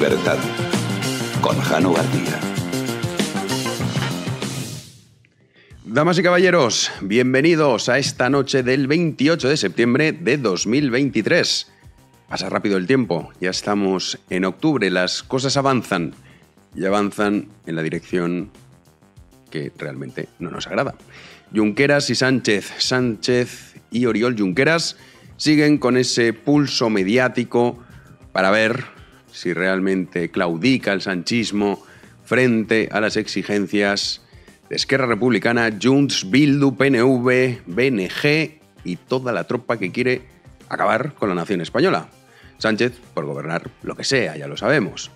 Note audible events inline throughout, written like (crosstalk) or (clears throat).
Libertad con Jano García. Damas y caballeros, bienvenidos a esta noche del 28 de septiembre de 2023. Pasa rápido el tiempo, ya estamos en octubre, las cosas avanzan y avanzan en la dirección que realmente no nos agrada. Junqueras y Sánchez, Sánchez y Oriol Junqueras siguen con ese pulso mediático para ver si realmente claudica el sanchismo frente a las exigencias de Esquerra Republicana, Junts, Bildu, PNV, BNG y toda la tropa que quiere acabar con la nación española. Sánchez, por gobernar lo que sea, ya lo sabemos.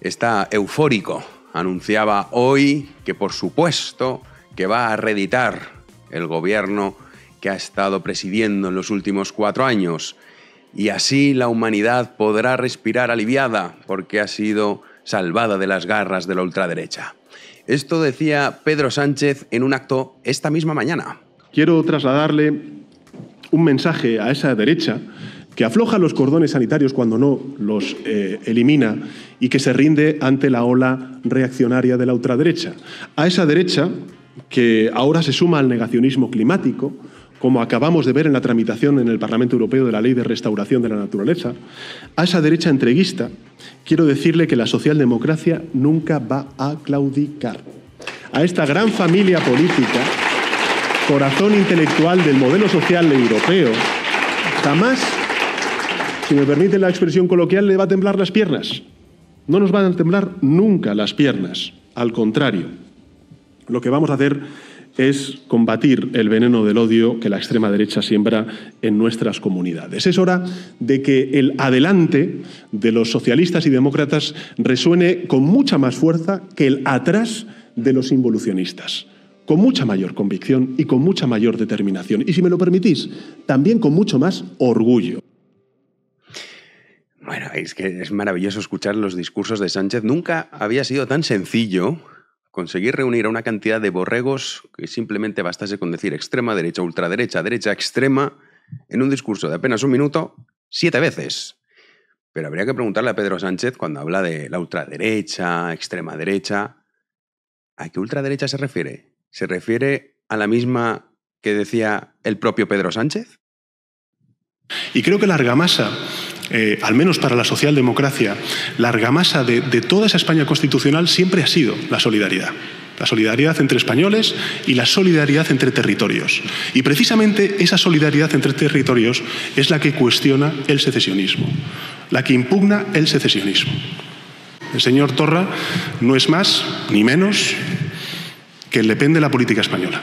Está eufórico. Anunciaba hoy que, por supuesto, que va a reeditar el gobierno que ha estado presidiendo en los últimos cuatro años y así la humanidad podrá respirar aliviada porque ha sido salvada de las garras de la ultraderecha. Esto decía Pedro Sánchez en un acto esta misma mañana. Quiero trasladarle un mensaje a esa derecha que afloja los cordones sanitarios cuando no los eh, elimina y que se rinde ante la ola reaccionaria de la ultraderecha. A esa derecha que ahora se suma al negacionismo climático, como acabamos de ver en la tramitación en el Parlamento Europeo de la Ley de Restauración de la Naturaleza, a esa derecha entreguista, quiero decirle que la socialdemocracia nunca va a claudicar. A esta gran familia política, corazón intelectual del modelo social europeo, jamás, si me permite la expresión coloquial, le va a temblar las piernas. No nos van a temblar nunca las piernas. Al contrario, lo que vamos a hacer es combatir el veneno del odio que la extrema derecha siembra en nuestras comunidades. Es hora de que el adelante de los socialistas y demócratas resuene con mucha más fuerza que el atrás de los involucionistas con mucha mayor convicción y con mucha mayor determinación. Y si me lo permitís, también con mucho más orgullo. Bueno, es que es maravilloso escuchar los discursos de Sánchez. Nunca había sido tan sencillo conseguir reunir a una cantidad de borregos que simplemente bastase con decir extrema derecha, ultraderecha, derecha extrema, en un discurso de apenas un minuto, siete veces. Pero habría que preguntarle a Pedro Sánchez cuando habla de la ultraderecha, extrema derecha, ¿a qué ultraderecha se refiere? ¿Se refiere a la misma que decía el propio Pedro Sánchez? Y creo que la argamasa eh, al menos para la socialdemocracia, la argamasa de, de toda esa España constitucional siempre ha sido la solidaridad la solidaridad entre españoles y la solidaridad entre territorios. Y precisamente esa solidaridad entre territorios es la que cuestiona el secesionismo, la que impugna el secesionismo. El señor Torra no es más ni menos que el depende de la política española.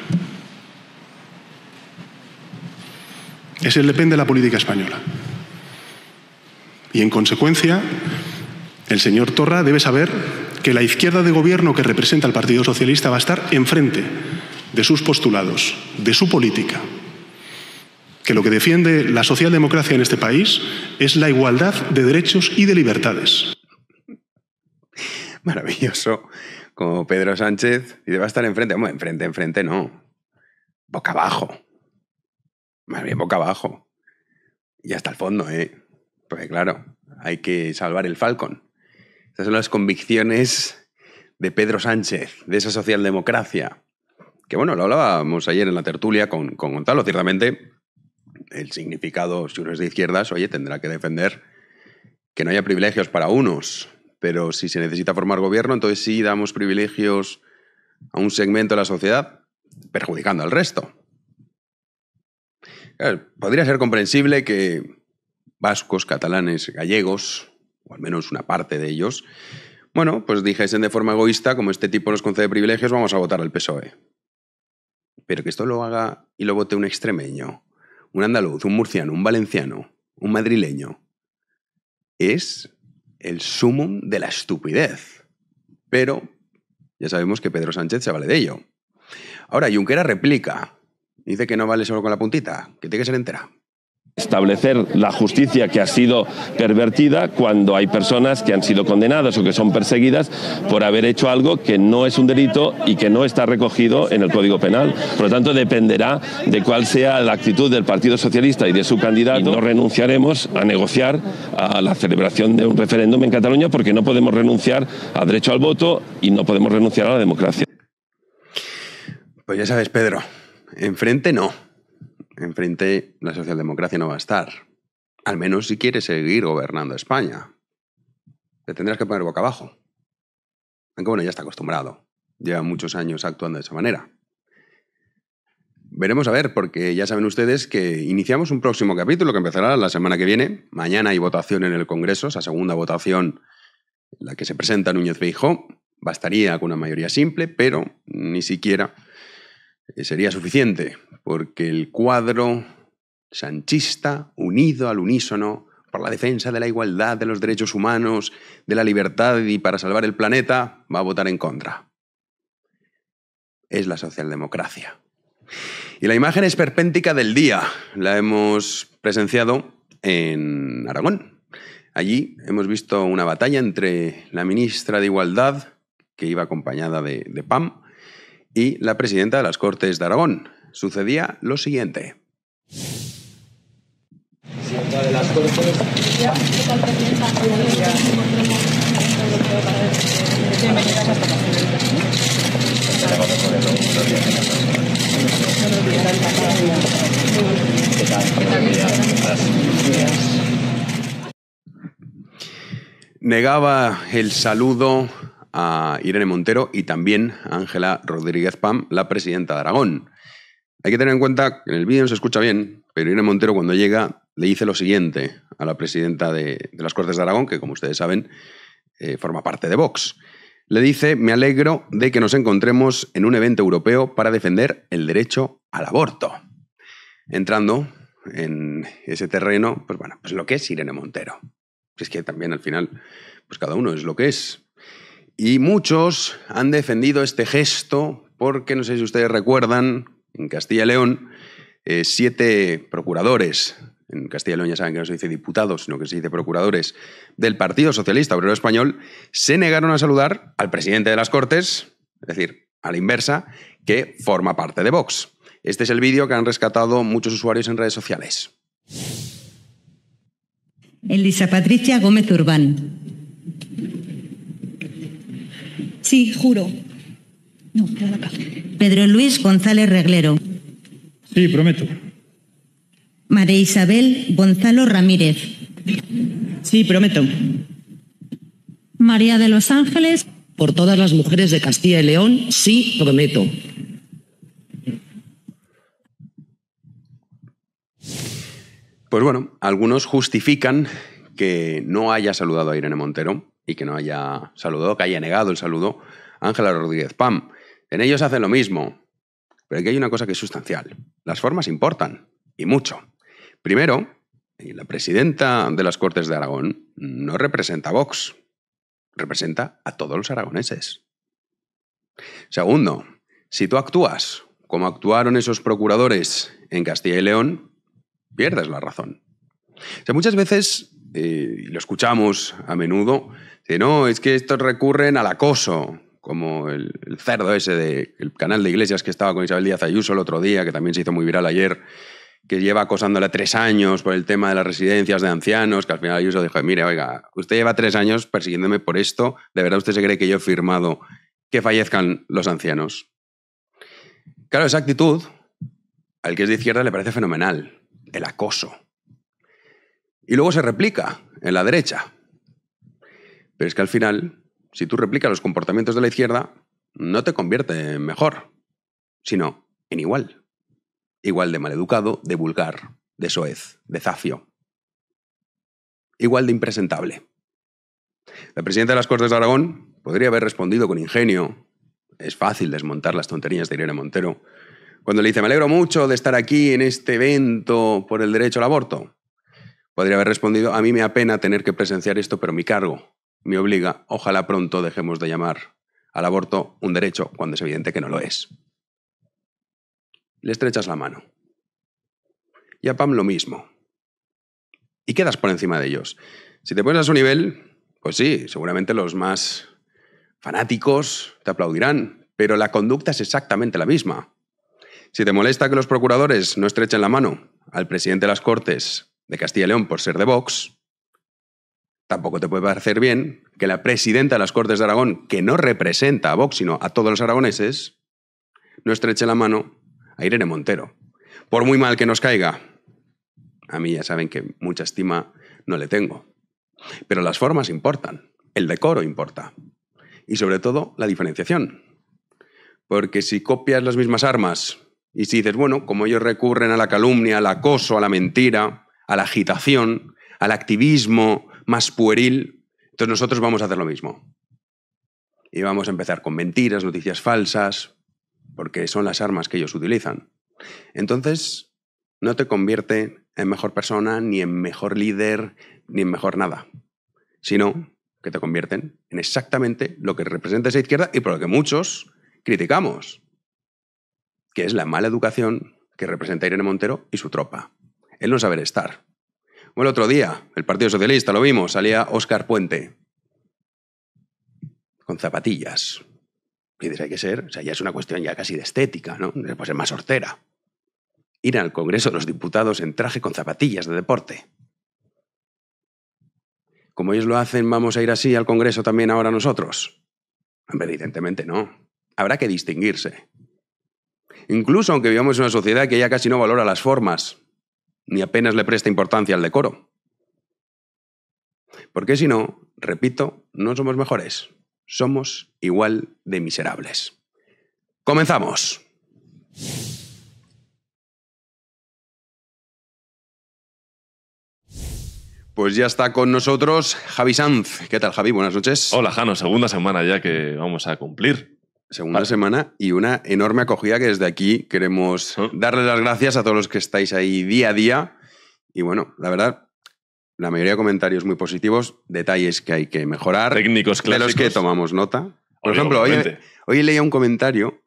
Es el depende de la política española. Y en consecuencia, el señor Torra debe saber que la izquierda de gobierno que representa el Partido Socialista va a estar enfrente de sus postulados, de su política. Que lo que defiende la socialdemocracia en este país es la igualdad de derechos y de libertades. Maravilloso. Como Pedro Sánchez, y debe estar enfrente. Bueno, enfrente, enfrente no. Boca abajo. Más bien boca abajo. Y hasta el fondo, ¿eh? Pues claro, hay que salvar el Falcon. Esas son las convicciones de Pedro Sánchez, de esa socialdemocracia. Que bueno, lo hablábamos ayer en la tertulia con, con Gonzalo. Ciertamente, el significado, si uno es de izquierdas, oye, tendrá que defender que no haya privilegios para unos. Pero si se necesita formar gobierno, entonces sí damos privilegios a un segmento de la sociedad, perjudicando al resto. podría ser comprensible que vascos, catalanes, gallegos, o al menos una parte de ellos, bueno, pues dijesen de forma egoísta, como este tipo nos concede privilegios, vamos a votar al PSOE. Pero que esto lo haga y lo vote un extremeño, un andaluz, un murciano, un valenciano, un madrileño, es el sumum de la estupidez. Pero ya sabemos que Pedro Sánchez se vale de ello. Ahora, Junquera replica. Dice que no vale solo con la puntita, que tiene que ser entera establecer la justicia que ha sido pervertida cuando hay personas que han sido condenadas o que son perseguidas por haber hecho algo que no es un delito y que no está recogido en el Código Penal. Por lo tanto, dependerá de cuál sea la actitud del Partido Socialista y de su candidato. no renunciaremos a negociar a la celebración de un referéndum en Cataluña porque no podemos renunciar al derecho al voto y no podemos renunciar a la democracia. Pues ya sabes, Pedro, enfrente no enfrente la socialdemocracia no va a estar. Al menos si quiere seguir gobernando España. Te tendrás que poner boca abajo. Aunque bueno, ya está acostumbrado. Lleva muchos años actuando de esa manera. Veremos a ver, porque ya saben ustedes que iniciamos un próximo capítulo que empezará la semana que viene. Mañana hay votación en el Congreso, esa segunda votación, la que se presenta Núñez Feijó. Bastaría con una mayoría simple, pero ni siquiera eh, sería suficiente, porque el cuadro sanchista, unido al unísono, por la defensa de la igualdad, de los derechos humanos, de la libertad y para salvar el planeta, va a votar en contra. Es la socialdemocracia. Y la imagen esperpéntica del día la hemos presenciado en Aragón. Allí hemos visto una batalla entre la ministra de Igualdad, que iba acompañada de, de PAM, y la presidenta de las Cortes de Aragón. Sucedía lo siguiente. Negaba el saludo a Irene Montero y también a Ángela Rodríguez Pam, la presidenta de Aragón. Hay que tener en cuenta que en el vídeo no se escucha bien, pero Irene Montero cuando llega le dice lo siguiente a la presidenta de, las Cortes de Aragón, que como ustedes saben eh, forma parte de Vox. Le dice, me alegro de que nos encontremos en un evento europeo para defender el derecho al aborto. Entrando en ese terreno, pues bueno, pues lo que es Irene Montero. Es que también al final, pues cada uno es lo que es. Y muchos han defendido este gesto porque, no sé si ustedes recuerdan, en Castilla y León, eh, siete procuradores, en Castilla y León ya saben que no se dice diputados, sino que se dice procuradores, del Partido Socialista Obrero Español, se negaron a saludar al presidente de las Cortes, es decir, a la inversa, que forma parte de Vox. Este es el vídeo que han rescatado muchos usuarios en redes sociales. Elisa Patricia Gómez Urbán. Sí, juro. No, Pedro Luis González Reglero. Sí, prometo. María Isabel Gonzalo Ramírez. Sí, prometo. María de los Ángeles. Por todas las mujeres de Castilla y León, sí, prometo. Pues bueno, algunos justifican que no haya saludado a Irene Montero y que no haya saludado, que haya negado el saludo, Ángela Rodríguez Pam. En ellos hacen lo mismo. Pero aquí hay una cosa que es sustancial. Las formas importan, y mucho. Primero, eh, la presidenta de las Cortes de Aragón no representa a Vox, representa a todos los aragoneses. Segundo, si tú actúas como actuaron esos procuradores en Castilla y León, pierdes la razón. O sea, muchas veces eh, y lo escuchamos a menudo, que no, es que estos recurren al acoso, como el, cerdo ese del canal de iglesias que estaba con Isabel Díaz Ayuso el otro día, que también se hizo muy viral ayer, que lleva acosándole tres años por el tema de las residencias de ancianos, que al final Ayuso dijo, mire, oiga, usted lleva tres años persiguiéndome por esto, ¿de verdad usted se cree que yo he firmado que fallezcan los ancianos? Claro, esa actitud al que es de izquierda le parece fenomenal, el acoso. Y luego se replica en la derecha. Pero es que al final, si tú replicas los comportamientos de la izquierda, no te convierte en mejor, sino en igual. Igual de maleducado, de vulgar, de soez, de zafio. Igual de impresentable. La presidenta de las Cortes de Aragón podría haber respondido con ingenio. Es fácil desmontar las tonterías de Irene Montero. Cuando le dice, me alegro mucho de estar aquí en este evento por el derecho al aborto. Podría haber respondido, a mí me apena tener que presenciar esto, pero mi cargo me obliga, ojalá pronto dejemos de llamar al aborto un derecho cuando es evidente que no lo es. Le estrechas la mano. Y a Pam lo mismo. Y quedas por encima de ellos. Si te pones a su nivel, pues sí, seguramente los más fanáticos te aplaudirán, pero la conducta es exactamente la misma. Si te molesta que los procuradores no estrechen la mano al presidente de las Cortes de Castilla y León por ser de Vox, tampoco te puede parecer bien que la presidenta de las Cortes de Aragón, que no representa a Vox, sino a todos los aragoneses, no estreche la mano a Irene Montero. Por muy mal que nos caiga, a mí ya saben que mucha estima no le tengo. Pero las formas importan, el decoro importa. Y sobre todo la diferenciación. Porque si copias las mismas armas y si dices, bueno, como ellos recurren a la calumnia, al acoso, a la mentira, a la agitación, al activismo más pueril, entonces nosotros vamos a hacer lo mismo. Y vamos a empezar con mentiras, noticias falsas, porque son las armas que ellos utilizan. Entonces, no te convierte en mejor persona, ni en mejor líder, ni en mejor nada, sino que te convierten en exactamente lo que representa esa izquierda y por lo que muchos criticamos, que es la mala educación que representa Irene Montero y su tropa el no saber estar. Bueno, el otro día, el Partido Socialista, lo vimos, salía Óscar Puente con zapatillas. Y dice, hay que ser, o sea, ya es una cuestión ya casi de estética, ¿no? Pues es más hortera. Ir al Congreso de los Diputados en traje con zapatillas de deporte. Como ellos lo hacen, vamos a ir así al Congreso también ahora nosotros. evidentemente no. Habrá que distinguirse. Incluso aunque vivamos en una sociedad que ya casi no valora las formas, ni apenas le presta importancia al decoro. Porque si no, repito, no somos mejores, somos igual de miserables. ¡Comenzamos! Pues ya está con nosotros Javi Sanz. ¿Qué tal, Javi? Buenas noches. Hola, Jano. Segunda semana ya que vamos a cumplir. Segunda semana y una enorme acogida que desde aquí queremos darle las gracias a todos los que estáis ahí día a día. Y bueno, la verdad, la mayoría de comentarios muy positivos, detalles que hay que mejorar. Técnicos clásicos. De los que tomamos nota. Por ejemplo, hoy, leía un comentario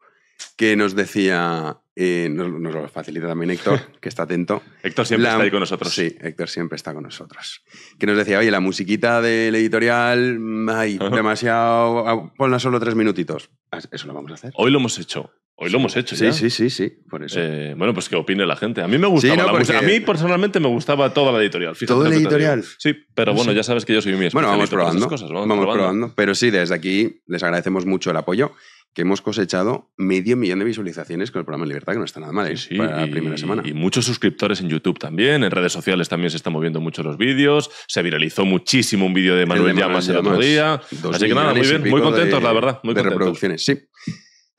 que nos decía, eh, nos, lo facilita también Héctor, (laughs) que está atento. Héctor siempre está ahí con nosotros. Sí, Héctor siempre está con nosotros. Que nos decía, oye, la musiquita del editorial, mm, ay, demasiado, ah, ponla solo tres minutitos. Eso lo vamos a hacer. Hoy lo hemos hecho. Hoy lo hemos hecho. Sí, sí, sí, sí, por eh, bueno, pues que opine la gente. A mí me gustaba la A mí personalmente me gustaba toda la editorial. Fíjate ¿Todo editorial? Sí, pero ah, bueno, ya sabes que yo soy mi Bueno, vamos probando. vamos, probando. Pero sí, desde aquí les agradecemos mucho el apoyo que hemos cosechado medio millón de visualizaciones con el programa libertad, que no está nada mal ¿eh? y, la primera semana. Y muchos suscriptores en YouTube también, en redes sociales también se están moviendo mucho los vídeos, se viralizó muchísimo un vídeo de Manuel, Llamas el otro día. Así que nada, muy bien, muy contentos, la verdad. Muy de reproducciones, sí.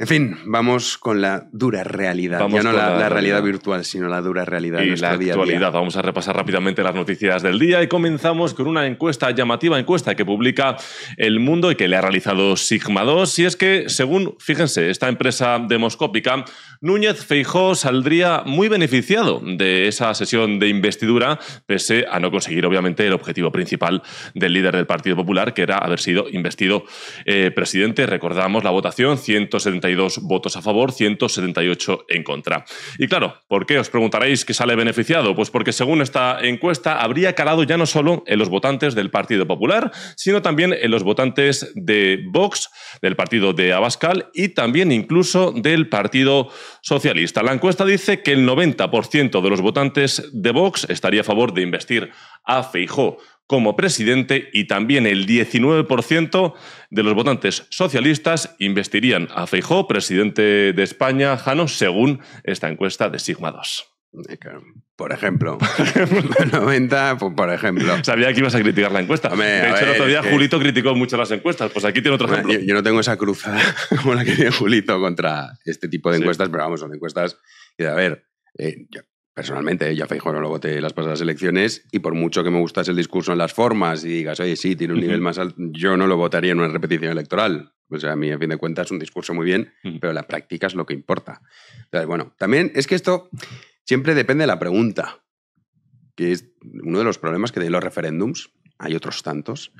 En fin, vamos con la dura realidad. ya no la, realidad virtual, sino la dura realidad. Y la actualidad. Vamos a repasar rápidamente las noticias del día y comenzamos con una encuesta llamativa, encuesta que publica El Mundo y que le ha realizado Sigma 2. Y es que, según, fíjense, esta empresa demoscópica, Núñez Feijó saldría muy beneficiado de esa sesión de investidura, pese a no conseguir, obviamente, el objetivo principal del líder del Partido Popular, que era haber sido investido eh, presidente. Recordamos la votación, 170 votos a favor, 178 en contra. Y claro, ¿por qué? Os preguntaréis que sale beneficiado. Pues porque según esta encuesta habría calado ya no solo en los votantes del Partido Popular, sino también en los votantes de Vox, del partido de Abascal y también incluso del Partido Socialista. La encuesta dice que el 90% de los votantes de Vox estaría a favor de investir a Feijó como presidente y también el 19% de los votantes socialistas investirían a Feijó, presidente de España, Jano, según esta encuesta de Sigma 2. Por ejemplo. 90, (laughs) pues, por ejemplo. Sabía que ibas a criticar la encuesta. de hecho, el otro día Julito criticó mucho las encuestas. Pues aquí tiene otro ejemplo. Yo, no tengo esa cruzada (laughs) como la que tiene Julito contra este tipo de encuestas, pero vamos, son encuestas Y a ver, eh, personalmente, ya Feijóo no lo voté las pasadas elecciones y por mucho que me gustase el discurso en las formas y digas, oye, sí, tiene un nivel más alto, yo no lo votaría en una repetición electoral. O sea, a mí, a fin de cuentas, es un discurso muy bien, pero la práctica es lo que importa. Entonces, bueno, también es que esto siempre depende de la pregunta, que es uno de los problemas que de los referéndums, hay otros tantos,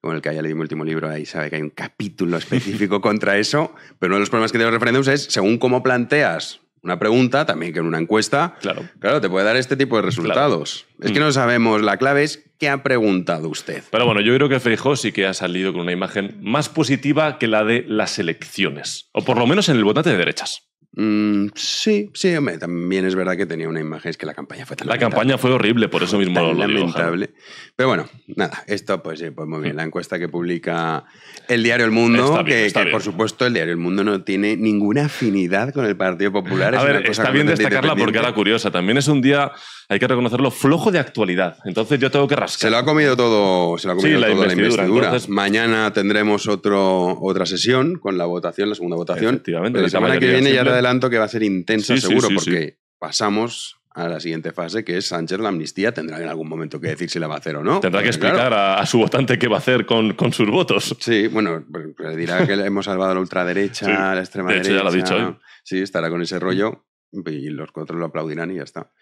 con el que haya leído mi último libro, ahí sabe que hay un capítulo específico (laughs) contra eso, pero uno de los problemas que de los referéndums es, según cómo planteas una pregunta, también que en una encuesta, claro, claro te puede dar este tipo de resultados. Es que mm. no sabemos, la clave es qué ha preguntado usted. Pero bueno, yo creo que Feijó sí que ha salido con una imagen más positiva que la de las elecciones, o por lo menos en el votante de derechas. Mm, sí, sí, hombre, también es verdad que tenía una imagen, es que la campaña fue tan La campaña fue horrible, por eso mismo lo, lamentable. Pero bueno, nada, esto pues, eh, pues, muy bien, la encuesta que publica el diario El Mundo, que, por supuesto el diario El Mundo no tiene ninguna afinidad con el Partido Popular. está bien destacarla porque era curiosa, también es un día, hay que reconocerlo, flojo de actualidad, entonces yo tengo que rascar. Se lo ha comido todo, se lo ha comido la investidura. Mañana tendremos otro, otra sesión con la votación, la segunda votación. Efectivamente, la semana que viene ya la de tanto que va a ser intenso, seguro, porque pasamos a la siguiente fase, que es Sánchez la amnistía. Tendrá en algún momento que decir si la va a hacer o no. Tendrá que explicar a, su votante qué va a hacer con, con sus votos. Sí, bueno, pues, le dirá que hemos salvado a la ultraderecha, a la extrema de hecho, derecha. ya lo ha dicho. Sí, estará con ese rollo y los cuatro lo aplaudirán y ya está.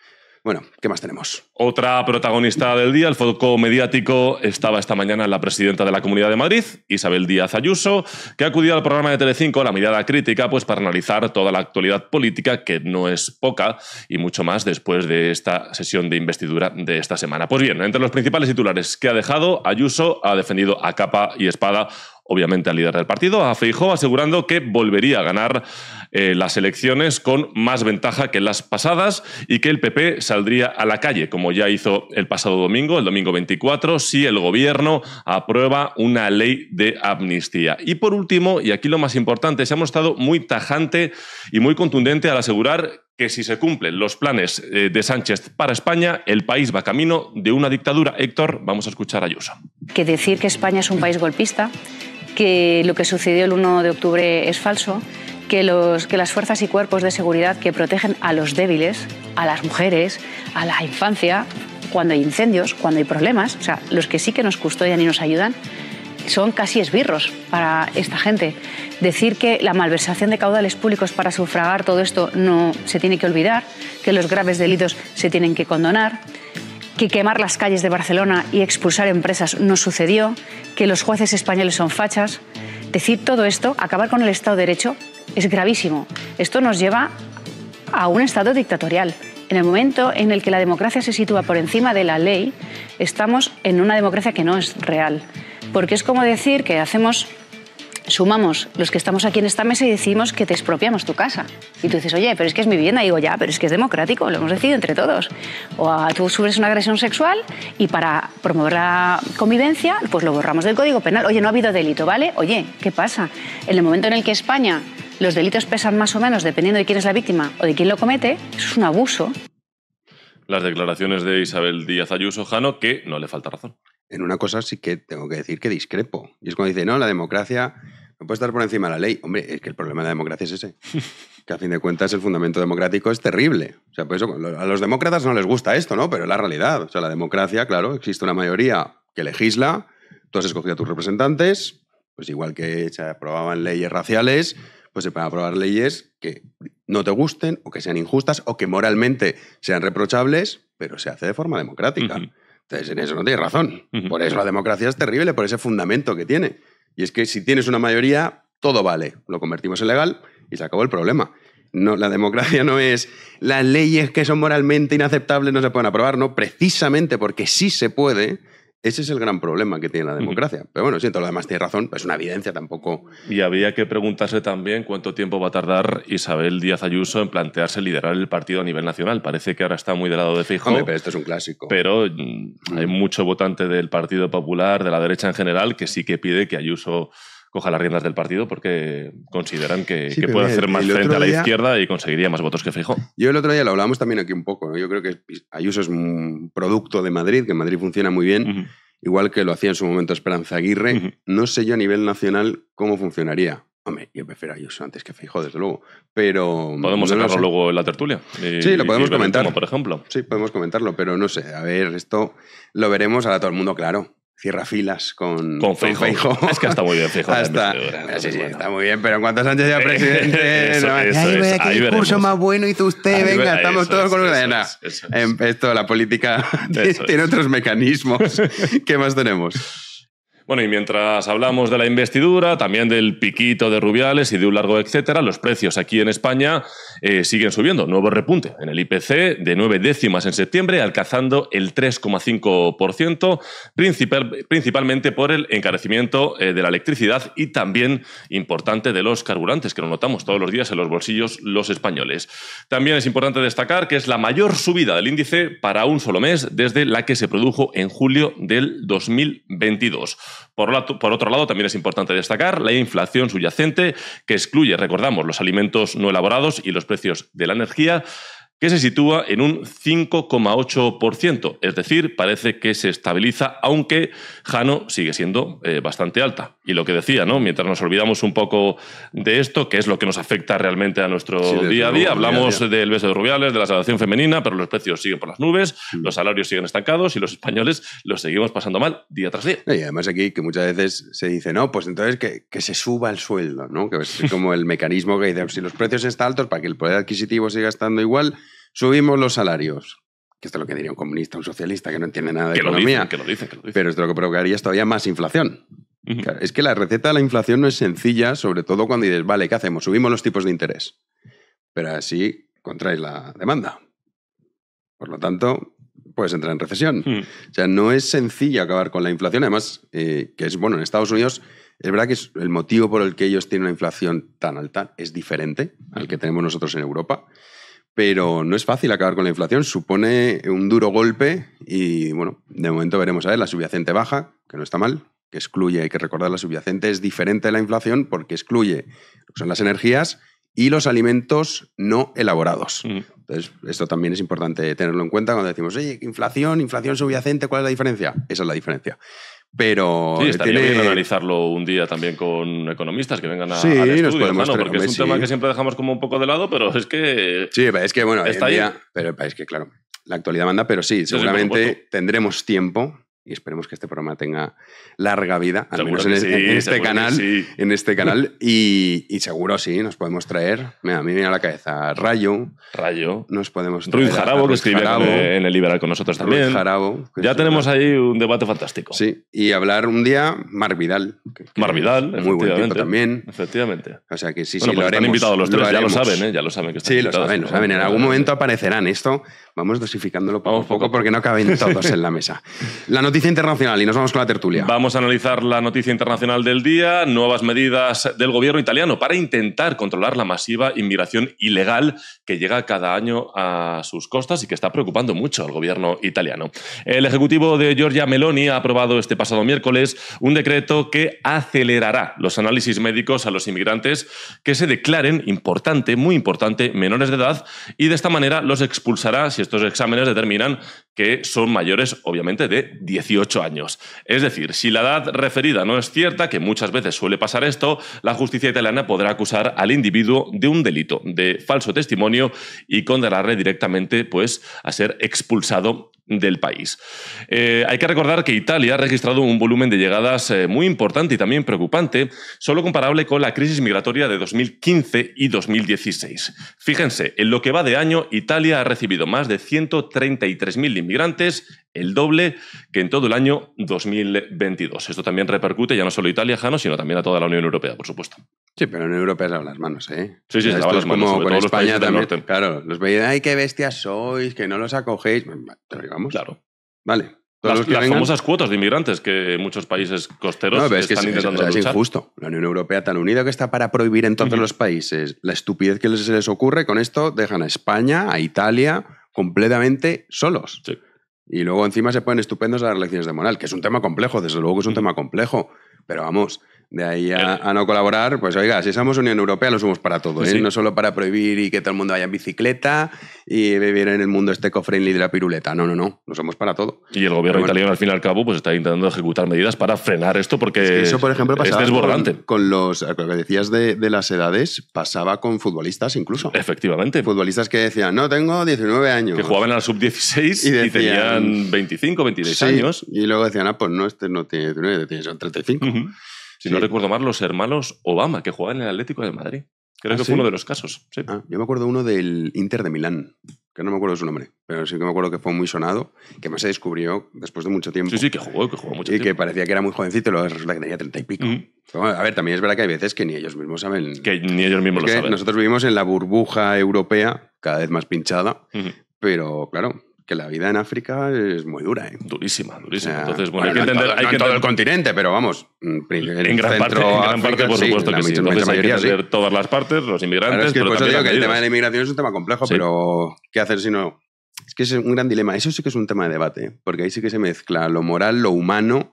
Bueno, ¿qué más tenemos? Otra protagonista del día, el foco mediático, estaba esta mañana la presidenta de la Comunidad de Madrid, Isabel Díaz Ayuso, que ha acudido al programa de Telecinco La Mirada Crítica, pues para analizar toda la actualidad política, que no es poca, y mucho más después de esta sesión de investidura de esta semana. Pues bien, entre los principales titulares que ha dejado, Ayuso ha defendido a capa y espada obviamente al líder del partido, a asegurando que volvería a ganar eh, las elecciones con más ventaja que las pasadas y que el PP saldría a la calle, como ya hizo el pasado domingo, el domingo 24, si el gobierno aprueba una ley de amnistía. Y por último, y aquí lo más importante, se ha mostrado muy tajante y muy contundente al asegurar que si se cumplen los planes eh, de Sánchez para España, el país va camino de una dictadura. Héctor, vamos a escuchar a Ayuso. Que decir que España es un país golpista que lo que sucedió el 1 de octubre es falso, que, los, que las fuerzas y cuerpos de seguridad que protegen a los débiles, a las mujeres, a la infancia, cuando hay incendios, cuando hay problemas, o sea, los que sí que nos custodian y nos ayudan, son casi esbirros para esta gente. Decir que la malversación de caudales públicos para sufragar todo esto no se tiene que olvidar, que los graves delitos se tienen que condonar, que quemar las calles de Barcelona y expulsar empresas no sucedió, que los jueces españoles son fachas. Decir todo esto, acabar con el Estado de Derecho, es gravísimo. Esto nos lleva a un Estado dictatorial. En el momento en el que la democracia se sitúa por encima de la ley, estamos en una democracia que no es real. Porque es como decir que hacemos sumamos los que estamos aquí en esta mesa y decimos que te expropiamos tu casa. Y tú dices, oye, pero es que es mi vivienda. Y digo, ya, pero es que es democrático, lo hemos decidido entre todos. O tú subes una agresión sexual y para promover la convivencia, pues lo borramos del Código Penal. Oye, no ha habido delito, ¿vale? Oye, ¿qué pasa? En el momento en el que España los delitos pesan más o menos dependiendo de quién es la víctima o de quién lo comete, eso es un abuso. Las declaraciones de Isabel Díaz Ayuso Jano, que no le falta razón en una cosa sí que tengo que decir que discrepo. Y es cuando dice, no, la democracia no puede estar por encima de la ley. Hombre, es que el problema de la democracia es ese. que a fin de cuentas el fundamento democrático es terrible. O sea, por pues a los demócratas no les gusta esto, ¿no? Pero es la realidad. O sea, la democracia, claro, existe una mayoría que legisla, tú has escogido a tus representantes, pues igual que se aprobaban leyes raciales, pues se pueden aprobar leyes que no te gusten o que sean injustas o que moralmente sean reprochables, pero se hace de forma democrática. Entonces, en eso no tienes razón. Por eso la democracia es terrible, por ese fundamento que tiene. Y es que si tienes una mayoría, todo vale. Lo convertimos en legal y se acabó el problema. No, la democracia no es las leyes que son moralmente inaceptables no se pueden aprobar, no, precisamente porque sí se puede, ese es el gran problema que tiene la democracia. Pero bueno, siento además lo demás tiene razón, es una evidencia tampoco. Y había que preguntarse también cuánto tiempo va a tardar Isabel Díaz Ayuso en plantearse liderar el partido a nivel nacional. Parece que ahora está muy del lado de fijo. pero esto es un clásico. Pero mm, hay mm. mucho votante del Partido Popular, de la derecha en general, que sí que pide que Ayuso coja las riendas del partido porque consideran que, puede hacer más frente a la izquierda y conseguiría más votos que Feijóo. Yo el otro día lo hablábamos también aquí un poco. Yo creo que Ayuso es un producto de Madrid, que Madrid funciona muy bien, igual que lo hacía en su momento Esperanza Aguirre. No sé yo a nivel nacional cómo funcionaría. Hombre, yo prefiero Ayuso antes que Feijóo, desde luego. Pero podemos luego en la tertulia. sí, lo podemos comentar. Sí, podemos comentarlo, pero no sé. A ver, esto lo veremos ahora todo el mundo claro cierra filas con, con, Feijo. Es que está muy bien Feijo. (laughs) Hasta, ¿eh? ah, sí, está muy bien, pero en cuanto a Sánchez ya presidente... eso, discurso más bueno hizo usted? venga, estamos todos con una... Em, esto, la política (laughs) tiene otros mecanismos. (laughs) ¿Qué más tenemos? Bueno, y mientras hablamos de la investidura, también del piquito de Rubiales y de un largo etcétera, los precios aquí en España eh, siguen subiendo. Nuevo repunte en el IPC de nueve décimas en septiembre, alcanzando el 3,5%, principalmente por el encarecimiento eh, de la electricidad y también importante de los carburantes, que lo notamos todos los días en los bolsillos los españoles. También es importante destacar que es la mayor subida del índice para un solo mes desde la que se produjo en julio del 2022. Por, otro lado, también es importante destacar la inflación subyacente, que excluye, recordamos, los alimentos no elaborados y los precios de la energía que se sitúa en un 5,8%. Es decir, parece que se estabiliza, aunque Jano sigue siendo eh, bastante alta. Y lo que decía, ¿no? Mientras nos olvidamos un poco de esto, que es lo que nos afecta realmente a nuestro día a día, hablamos del beso de Rubiales, de la salvación femenina, pero los precios siguen por las nubes, mm. los salarios siguen estancados y los españoles los seguimos pasando mal día tras día. Y además aquí que muchas veces se dice, no, pues entonces que, que se suba el sueldo, ¿no? Que es como el mecanismo que dice, si los precios están altos para que el poder adquisitivo siga estando igual, Subimos los salarios. Que esto es lo que diría un comunista, un socialista que no entiende nada de economía. que lo Pero esto lo que provocaría es todavía más inflación. es que la receta de la inflación no es sencilla, sobre todo cuando dices, vale, ¿qué hacemos? Subimos los tipos de interés. Pero así contraes la demanda. Por lo tanto, puedes entrar en recesión. Hmm. O sea, no es sencillo acabar con la inflación. Además, eh, que es bueno, en Estados Unidos es verdad que el motivo por el que ellos tienen una inflación tan alta es diferente al que tenemos nosotros en Europa pero no es fácil acabar con la inflación. Supone un duro golpe y, bueno, de momento veremos a ver la subyacente baja, que no está mal, que excluye, hay que recordar, la subyacente es diferente de la inflación porque excluye lo son las energías y los alimentos no elaborados. Mm. Entonces, esto también es importante tenerlo en cuenta cuando decimos, oye, inflación, inflación subyacente, ¿cuál es la diferencia? Esa es la diferencia. Pero estaría bien analizarlo un día también con economistas que vengan a, sí, al estudio, nos porque es un tema que siempre dejamos como un poco de lado, pero es que sí, es que bueno, está Día, pero es que claro, la actualidad manda, pero sí, seguramente tendremos tiempo y esperemos que este programa tenga larga vida, al menos e-, este en, este canal, en, este canal. Y, seguro sí, nos podemos traer. a mí me viene a la cabeza Rayo. Rayo. Nos podemos traer. Ruiz Jarabo, que escribe en el Liberal con nosotros también. Jarabo. Ya tenemos ahí un debate fantástico. Sí, y hablar un día Marvidal Vidal. Vidal, muy también. Efectivamente. O sea que sí, sí, pues lo los tres, ya lo saben, ¿eh? ya lo saben que Sí, lo saben, lo saben. En algún momento aparecerán. Esto Vamos dosificándolo poco a poco porque no caben todos en la mesa. (laughs) La noticia internacional y nos vamos con la tertulia. Vamos a analizar la noticia internacional del día, nuevas medidas del gobierno italiano para intentar controlar la masiva inmigración ilegal que llega cada año a sus costas y que está preocupando mucho al gobierno italiano. El ejecutivo de Giorgia Meloni ha aprobado este pasado miércoles un decreto que acelerará los análisis médicos a los inmigrantes que se declaren importante, muy importante, menores de edad y de esta manera los expulsará si estos exámenes determinan que son mayores, obviamente, de 18 años. Es decir, si la edad referida no es cierta, que muchas veces suele pasar esto, la justicia italiana podrá acusar al individuo de un delito de falso testimonio y condenarle directamente pues, a ser expulsado del país. Eh, hay que recordar que Italia ha registrado un volumen de llegadas eh, muy importante y también preocupante, solo comparable con la crisis migratoria de 2015 y 2016. Fíjense, en lo que va de año, Italia ha recibido más de 133.000 inmigrantes, el doble que en todo el año 2022. Esto también repercute ya no solo a Italia, Jano, sino también a toda la Unión Europea, por supuesto. Sí, pero la Unión Europea se lava las manos, ¿eh? Sí, sí, se lava las manos, los también, norte. Claro, los veis, ay, qué bestias sois, que no los acogéis. Te digamos. Claro. Vale, las, famosas cuotas de inmigrantes que muchos países costeros están intentando es, injusto. La Unión Europea tan unida que está para prohibir en todos los países la estupidez que se les ocurre, con esto dejan a España, a Italia, completamente solos. Y luego encima se ponen estupendos a las lecciones de moral, que es un tema complejo, desde luego que es un tema complejo. Pero vamos, de ahí a, no colaborar, pues oiga, si somos Unión Europea, lo somos para todo ¿eh? no solo para prohibir y que todo el mundo vaya en bicicleta y vivir en el mundo este friendly de la piruleta. No, no, no, lo somos para todo. Y el gobierno italiano, al fin y al cabo, pues está intentando ejecutar medidas para frenar esto porque es eso, por ejemplo, pasaba desbordante. Con, los, que decías de, de, las edades, pasaba con futbolistas incluso. Efectivamente. Futbolistas que decían, no, tengo 19 años. Que jugaban a la sub-16 y, tenían 25, 26 años. Y luego decían, ah, pues no, este no tiene 19, este tiene, son 35 si no recuerdo mal, los hermanos Obama, que jugaban en el Atlético de Madrid. Creo ah, que fue uno de los casos. Ah, yo me acuerdo uno del Inter de Milán, que no me acuerdo su nombre, pero sí que me acuerdo que fue muy sonado, que más se descubrió después de mucho tiempo. Sí, sí, que jugó, que jugó mucho tiempo. Y que parecía que era muy jovencito y resulta que tenía treinta y pico. a ver, también es verdad que hay veces que ni ellos mismos saben. Que ni ellos mismos lo saben. Nosotros vivimos en la burbuja europea, cada vez más pinchada, pero claro, que la vida en África es muy dura. ¿eh? Durísima, durísima. Entonces, bueno, hay que entender. No que todo el continente, pero vamos. En, gran, parte, por supuesto que sí. Entonces, hay que entender todas las partes, los inmigrantes. es que por eso digo que el tema de la inmigración es un tema complejo, pero ¿qué hacer si no? Es que es un gran dilema. Eso sí que es un tema de debate, ¿eh? porque ahí sí que se mezcla lo moral, lo humano,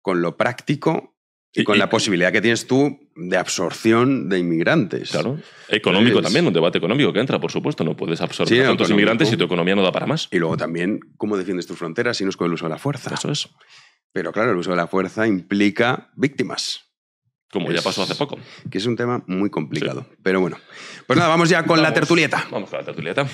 con lo práctico y, con la posibilidad que tienes tú de absorción de inmigrantes. Claro. Económico también, un debate económico que entra, por supuesto. No puedes absorber tantos inmigrantes si tu economía no da para más. Y luego también, ¿cómo defiendes tus fronteras si no es con el uso de la fuerza? Eso es. Pero claro, el uso de la fuerza implica víctimas. Como ya pasó hace poco. Que es un tema muy complicado. Pero bueno. Pues nada, vamos ya con la tertulieta. Vamos con la tertulieta.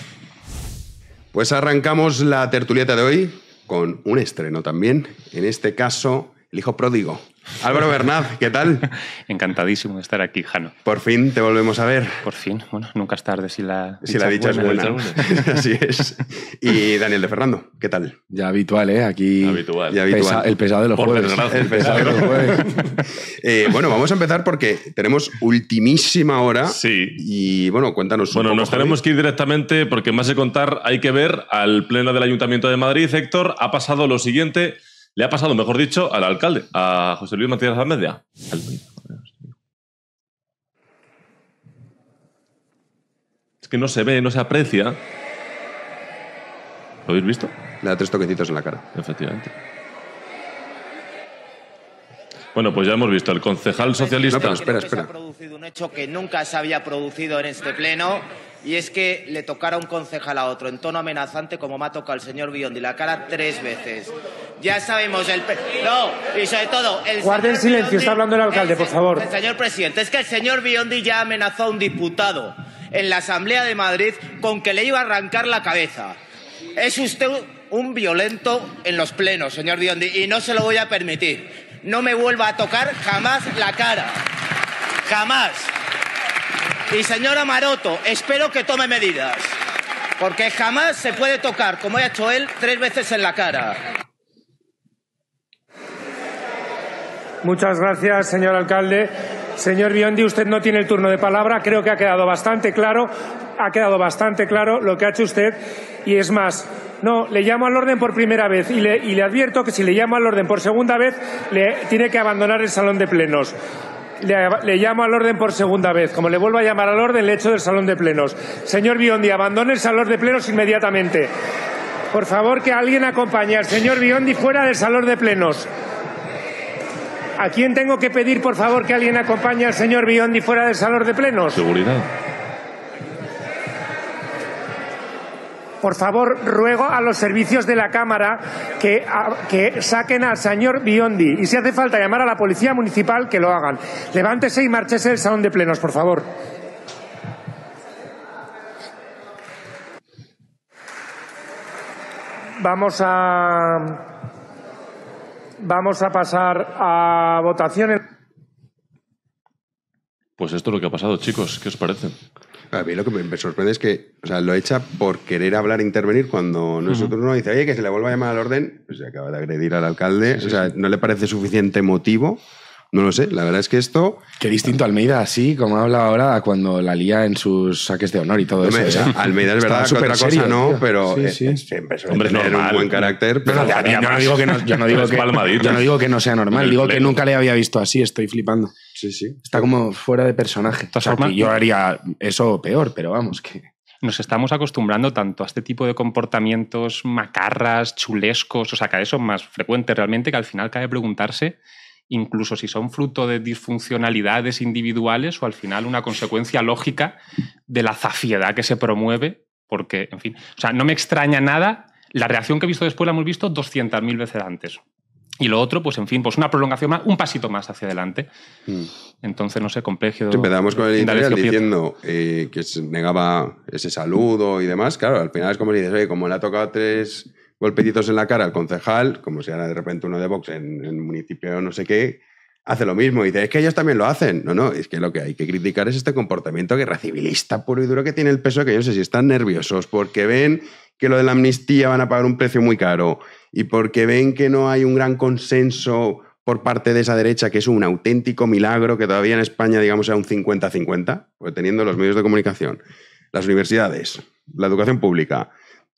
Pues arrancamos la tertulieta de hoy con un estreno también. En este caso, el hijo pródigo. Álvaro Bernaz, ¿qué tal? (laughs) Encantadísimo de estar aquí, Jano. Por fin te volvemos a ver. Por fin, bueno, nunca es tarde si la, si dicha la dicha es buena. (laughs) (laughs) Así es. Y Daniel de Fernando, ¿qué tal? Ya habitual, ¿eh? Aquí. Habitual. Ya habitual. el pesado de los por jueves. Eh, bueno, vamos a empezar porque tenemos ultimísima hora. Sí. Y bueno, cuéntanos un poco. Bueno, nos tenemos que ir directamente porque más de contar hay que ver al Pleno del Ayuntamiento de Madrid, Héctor, ha pasado lo siguiente le ha pasado, mejor dicho, al alcalde, a José Luis Matías Almedia. Es que no se ve, no se aprecia. ¿Lo habéis visto? Le da tres toquecitos en la cara. Efectivamente. Bueno, pues ya hemos visto el concejal socialista. espera, espera. ha producido un hecho que nunca se había producido en este pleno y es que le tocara un concejal a otro en tono amenazante como me ha tocado el señor Biondi la cara tres veces. Ya sabemos el... No, y sobre todo... El Guarden silencio, está hablando el alcalde, por favor. El señor presidente, es que el señor Biondi ya amenazó a un diputado en la Asamblea de Madrid con que le iba a arrancar la cabeza. Es usted un violento en los plenos, señor Biondi, y no se lo voy a permitir. No me vuelva a tocar jamás la cara. Jamás. Y señora Maroto, espero que tome medidas, porque jamás se puede tocar, como ha hecho él, tres veces en la cara. Muchas gracias, señor alcalde. Señor Biondi, usted no tiene el turno de palabra. Creo que ha quedado bastante claro, ha quedado bastante claro lo que ha hecho usted. Y es más, no, le llamo al orden por primera vez y le, y le advierto que si le llamo al orden por segunda vez, le tiene que abandonar el salón de plenos. Le, llamo al orden por segunda vez. Como le vuelvo a llamar al orden, le echo del salón de plenos. Señor Biondi, abandone el salón de plenos inmediatamente. Por favor, que alguien acompañe al señor Biondi fuera del salón de plenos. ¿A quién tengo que pedir, por favor, que alguien acompañe al señor Biondi fuera del salón de plenos? Seguridad. por favor, ruego a los servicios de la Cámara que, saquen al señor Biondi. Y si hace falta llamar a la Policía Municipal, que lo hagan. Levántese y márchese del salón de plenos, por favor. Vamos a vamos a pasar a votaciones. Pues esto es lo que ha pasado, chicos. ¿Qué os parece? A mí lo que me sorprende es que o sea, lo echa por querer hablar e intervenir cuando nosotros no dice, oye, que se le vuelva a llamar al orden, pues se acaba de agredir al alcalde. o sea, no le parece suficiente motivo. No lo sé, la verdad es que esto. Qué distinto Almeida, así como habla ahora, cuando la lía en sus saques de honor y todo eso. (laughs) Almeida es verdad, que otra cosa no, pero sí, sí. Hombre, tener un buen carácter. yo no digo que no (laughs) sea normal, digo que nunca le había visto así, estoy flipando. Sí, sí. Está como fuera de personaje. yo haría eso peor, pero vamos, que nos estamos acostumbrando tanto a este tipo de comportamientos macarras, chulescos, o sea, cada eso son más frecuentes realmente que al final cabe preguntarse incluso si son fruto de disfuncionalidades individuales o al final una consecuencia lógica de la zafiedad que se promueve, porque, en fin, o sea, no me extraña nada, la reacción que he visto después la hemos visto 200.000 veces antes. Y lo otro, pues en fin, pues una prolongación más, un pasito más hacia adelante. Mm. Entonces, no sé, complejo. empezamos con el diciendo eh, que se negaba ese saludo y demás. Claro, al final es como le dices, oye, como le ha tocado tres golpecitos en la cara al concejal, como si ahora de repente uno de Vox en, el municipio no sé qué, hace lo mismo. Y dice, es que ellos también lo hacen. No, no, es que lo que hay que criticar es este comportamiento guerra civilista puro y duro que tiene el peso, que yo no sé si están nerviosos porque ven que lo de la amnistía van a pagar un precio muy caro, y porque ven que no hay un gran consenso por parte de esa derecha, que es un auténtico milagro que todavía en España, digamos, sea un 50-50, pues teniendo los medios de comunicación, las universidades, la educación pública,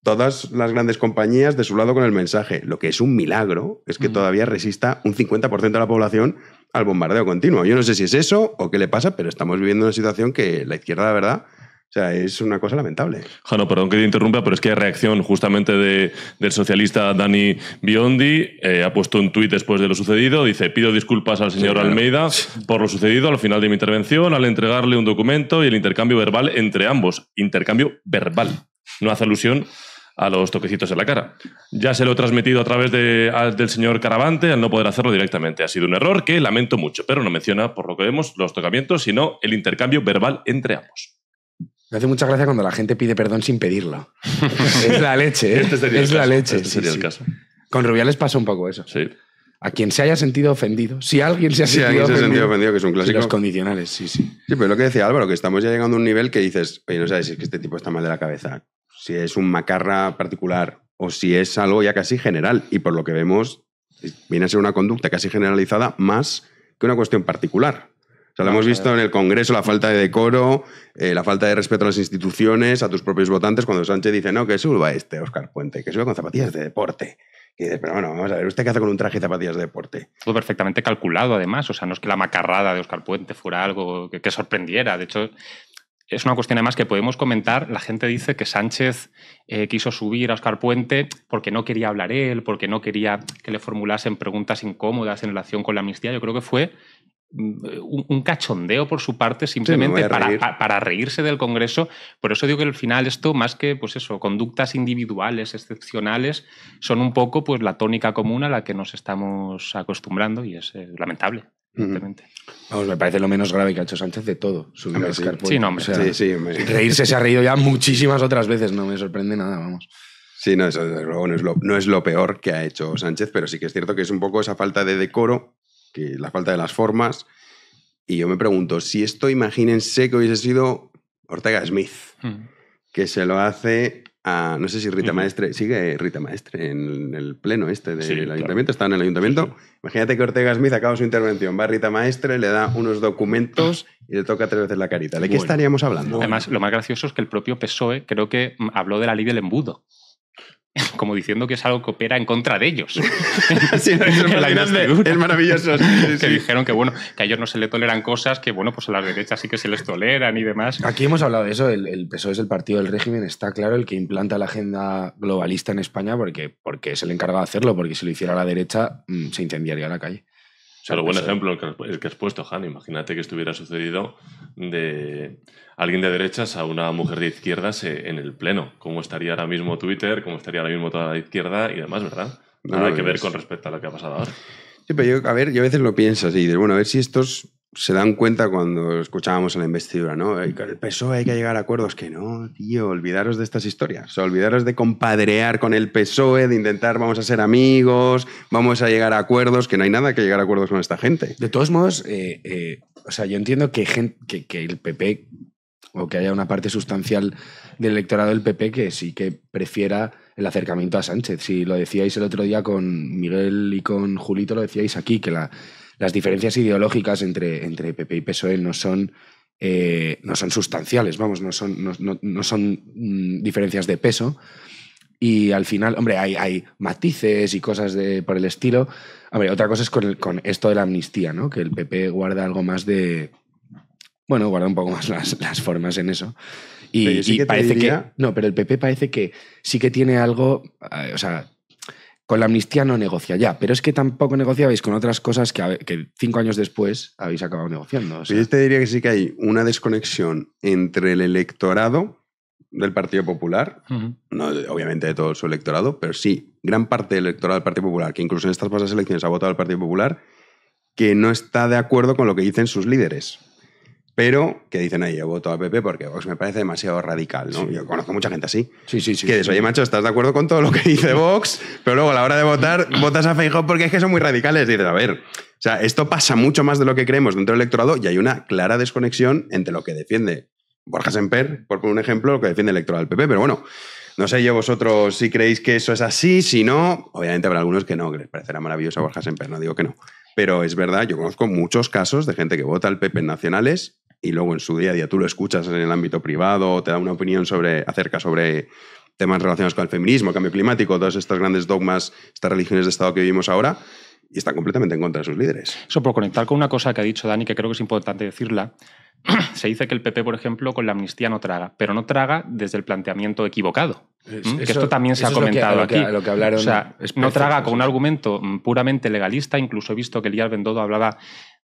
todas las grandes compañías de su lado con el mensaje. Lo que es un milagro es que mm. todavía resista un 50% de la población al bombardeo continuo. Yo no sé si es eso o qué le pasa, pero estamos viviendo una situación que la izquierda, la verdad, o sea, es una cosa lamentable. Jano, perdón que te interrumpa, pero es que hay reacción justamente del socialista Dani Biondi. Eh, ha puesto un tuit después de lo sucedido. Dice, pido disculpas al señor Almeida por lo sucedido al final de mi intervención, al entregarle un documento y el intercambio verbal entre ambos. Intercambio verbal. No hace alusión a los toquecitos en la cara. Ya se lo he transmitido a través del señor Caravante al no poder hacerlo directamente. Ha sido un error que lamento mucho, pero no menciona, por lo que vemos, los tocamientos, sino el intercambio verbal entre ambos. Me hace mucha gracia cuando la gente pide perdón sin pedirlo. es la leche, es la leche. Con Rubiales pasa un poco eso. Sí. A quien se haya sentido ofendido, si alguien se ha sentido, ofendido, que es un clásico. Los condicionales, sí, sí. Sí, pero lo que decía Álvaro, que estamos ya llegando a un nivel que dices, oye, no sabes si es que este tipo está mal de la cabeza, si es un macarra particular o si es algo ya casi general. Y por lo que vemos, viene a ser una conducta casi generalizada más que una cuestión particular sea, lo hemos visto en el Congreso, la falta de decoro, eh, la falta de respeto a las instituciones, a tus propios votantes, cuando Sánchez dice, no, que suba este Oscar Puente, que suba con zapatillas de deporte. Y dices, pero bueno, vamos a ver, ¿usted qué hace con un traje y zapatillas de deporte? Todo perfectamente calculado, además. O sea, no es que la macarrada de Oscar Puente fuera algo que, sorprendiera. De hecho, es una cuestión además que podemos comentar. La gente dice que Sánchez eh, quiso subir a Oscar Puente porque no quería hablar él, porque no quería que le formulasen preguntas incómodas en relación con la amnistía. Yo creo que fue Mm, eh, un, cachondeo por su parte simplemente para, reírse del Congreso. Por eso digo que al final esto, más que pues eso, conductas individuales, excepcionales, son un poco pues la tónica común a la que nos estamos acostumbrando y es eh, lamentable. Vamos, me parece lo menos grave que ha hecho Sánchez de todo. sí. Reírse se ha reído ya muchísimas otras veces, no me sorprende nada, vamos. Sí, no, eso no es, lo, no es lo peor que ha hecho Sánchez, pero sí que es cierto que es un poco esa falta de decoro la falta de las formas. Y yo me pregunto, si esto imagínense que hubiese sido Ortega Smith, hmm. que se lo hace a, no sé si Rita Maestre, sigue Rita Maestre en el pleno este del ayuntamiento, estaba está en el ayuntamiento. Imagínate que Ortega Smith acaba su intervención, va Rita Maestre, le da unos documentos y le toca tres veces la carita. ¿De qué estaríamos hablando? Además, lo más gracioso es que el propio PSOE creo que habló de la ley del embudo. (laughs) como diciendo que es algo que opera en contra de ellos. (laughs) (laughs) es, maravilloso. Sí, dijeron que bueno, que a ellos no se le toleran cosas que bueno, pues a las derechas sí que se les toleran y demás. Aquí hemos hablado de eso, el, PSOE es el partido del régimen, está claro el que implanta la agenda globalista en España porque, porque es el encargado de hacerlo, porque si lo hiciera la derecha mm, se incendiaría la calle lo buen pues, eh, ejemplo el que, has, puesto, Han. Imagínate que estuviera sucedido de alguien de derechas a una mujer de izquierdas eh, en el pleno. ¿Cómo estaría ahora mismo Twitter? ¿Cómo estaría ahora mismo toda la izquierda y demás, verdad? Nada que ver con respecto a lo que ha pasado ahora. Sí, pero yo, a ver, yo a veces lo piensas y dices, bueno, a ver si estos se dan cuenta cuando escuchábamos en la investidura, ¿no? El PSOE hay que llegar a acuerdos. Que no, tío, olvidaros de estas historias. olvidaros de compadrear con el PSOE, de intentar vamos a ser amigos, vamos a llegar a acuerdos, que no hay nada que llegar a acuerdos con esta gente. De todos modos, eh, eh, o sea, yo entiendo que, que el PP, o que haya una parte sustancial del electorado del PP que sí que prefiera el acercamiento a Sánchez. Si lo decíais el otro día con Miguel y con Julito, lo decíais aquí, que la las diferencias ideológicas entre, entre PP y PSOE no son, eh, no son sustanciales, vamos, no son, no, son mm, diferencias de peso. Y al final, hombre, hay, matices y cosas de, por el estilo. Hombre, otra cosa es con, con esto de la amnistía, ¿no? Que el PP guarda algo más de. Bueno, guarda un poco más las, formas en eso. Y, parece que. No, pero el PP parece que sí que tiene algo. Eh, o sea, con la amnistía no negocia ya, pero es que tampoco negociabais con otras cosas que, cinco años después habéis acabado negociando. Yo te diría que sí que hay una desconexión entre el electorado del Partido Popular, no obviamente de todo su electorado, pero sí, gran parte del electorado del Partido Popular, que incluso en estas pasadas elecciones ha votado al Partido Popular, que no está de acuerdo con lo que dicen sus líderes pero que dicen, ahí, yo voto a PP porque Vox me parece demasiado radical, ¿no? Yo conozco mucha gente así. Sí, sí, sí. Que dices, oye, macho, estás de acuerdo con todo lo que dice Vox, pero luego a la hora de votar, mm. votas a Feijóo porque es que son muy radicales. Dices, a ver, o sea, esto pasa mucho más de lo que creemos dentro del electorado y hay una clara desconexión entre lo que defiende Borja Semper, por poner un ejemplo, lo que defiende el electorado del PP, pero bueno... No sé yo vosotros si creéis que eso es así, si no, obviamente habrá algunos que no, que les parecerá maravilloso a Borja Semper, no digo que no. Pero es verdad, yo conozco muchos casos de gente que vota al PP en nacionales y luego en su día a día tú lo escuchas en el ámbito privado, te da una opinión sobre, acerca sobre temas relacionados con el feminismo, el cambio climático, todos estos grandes dogmas, estas religiones de Estado que vivimos ahora, y están completamente en contra de sus líderes. Eso por conectar con una cosa que ha dicho Dani, que creo que es importante decirla. (clears throat) Se dice que el PP, por ejemplo, con la amnistía no traga, pero no traga desde el planteamiento equivocado. esto también se ha comentado aquí. no traga con un argumento puramente legalista. Incluso he visto que Elías Bendodo hablaba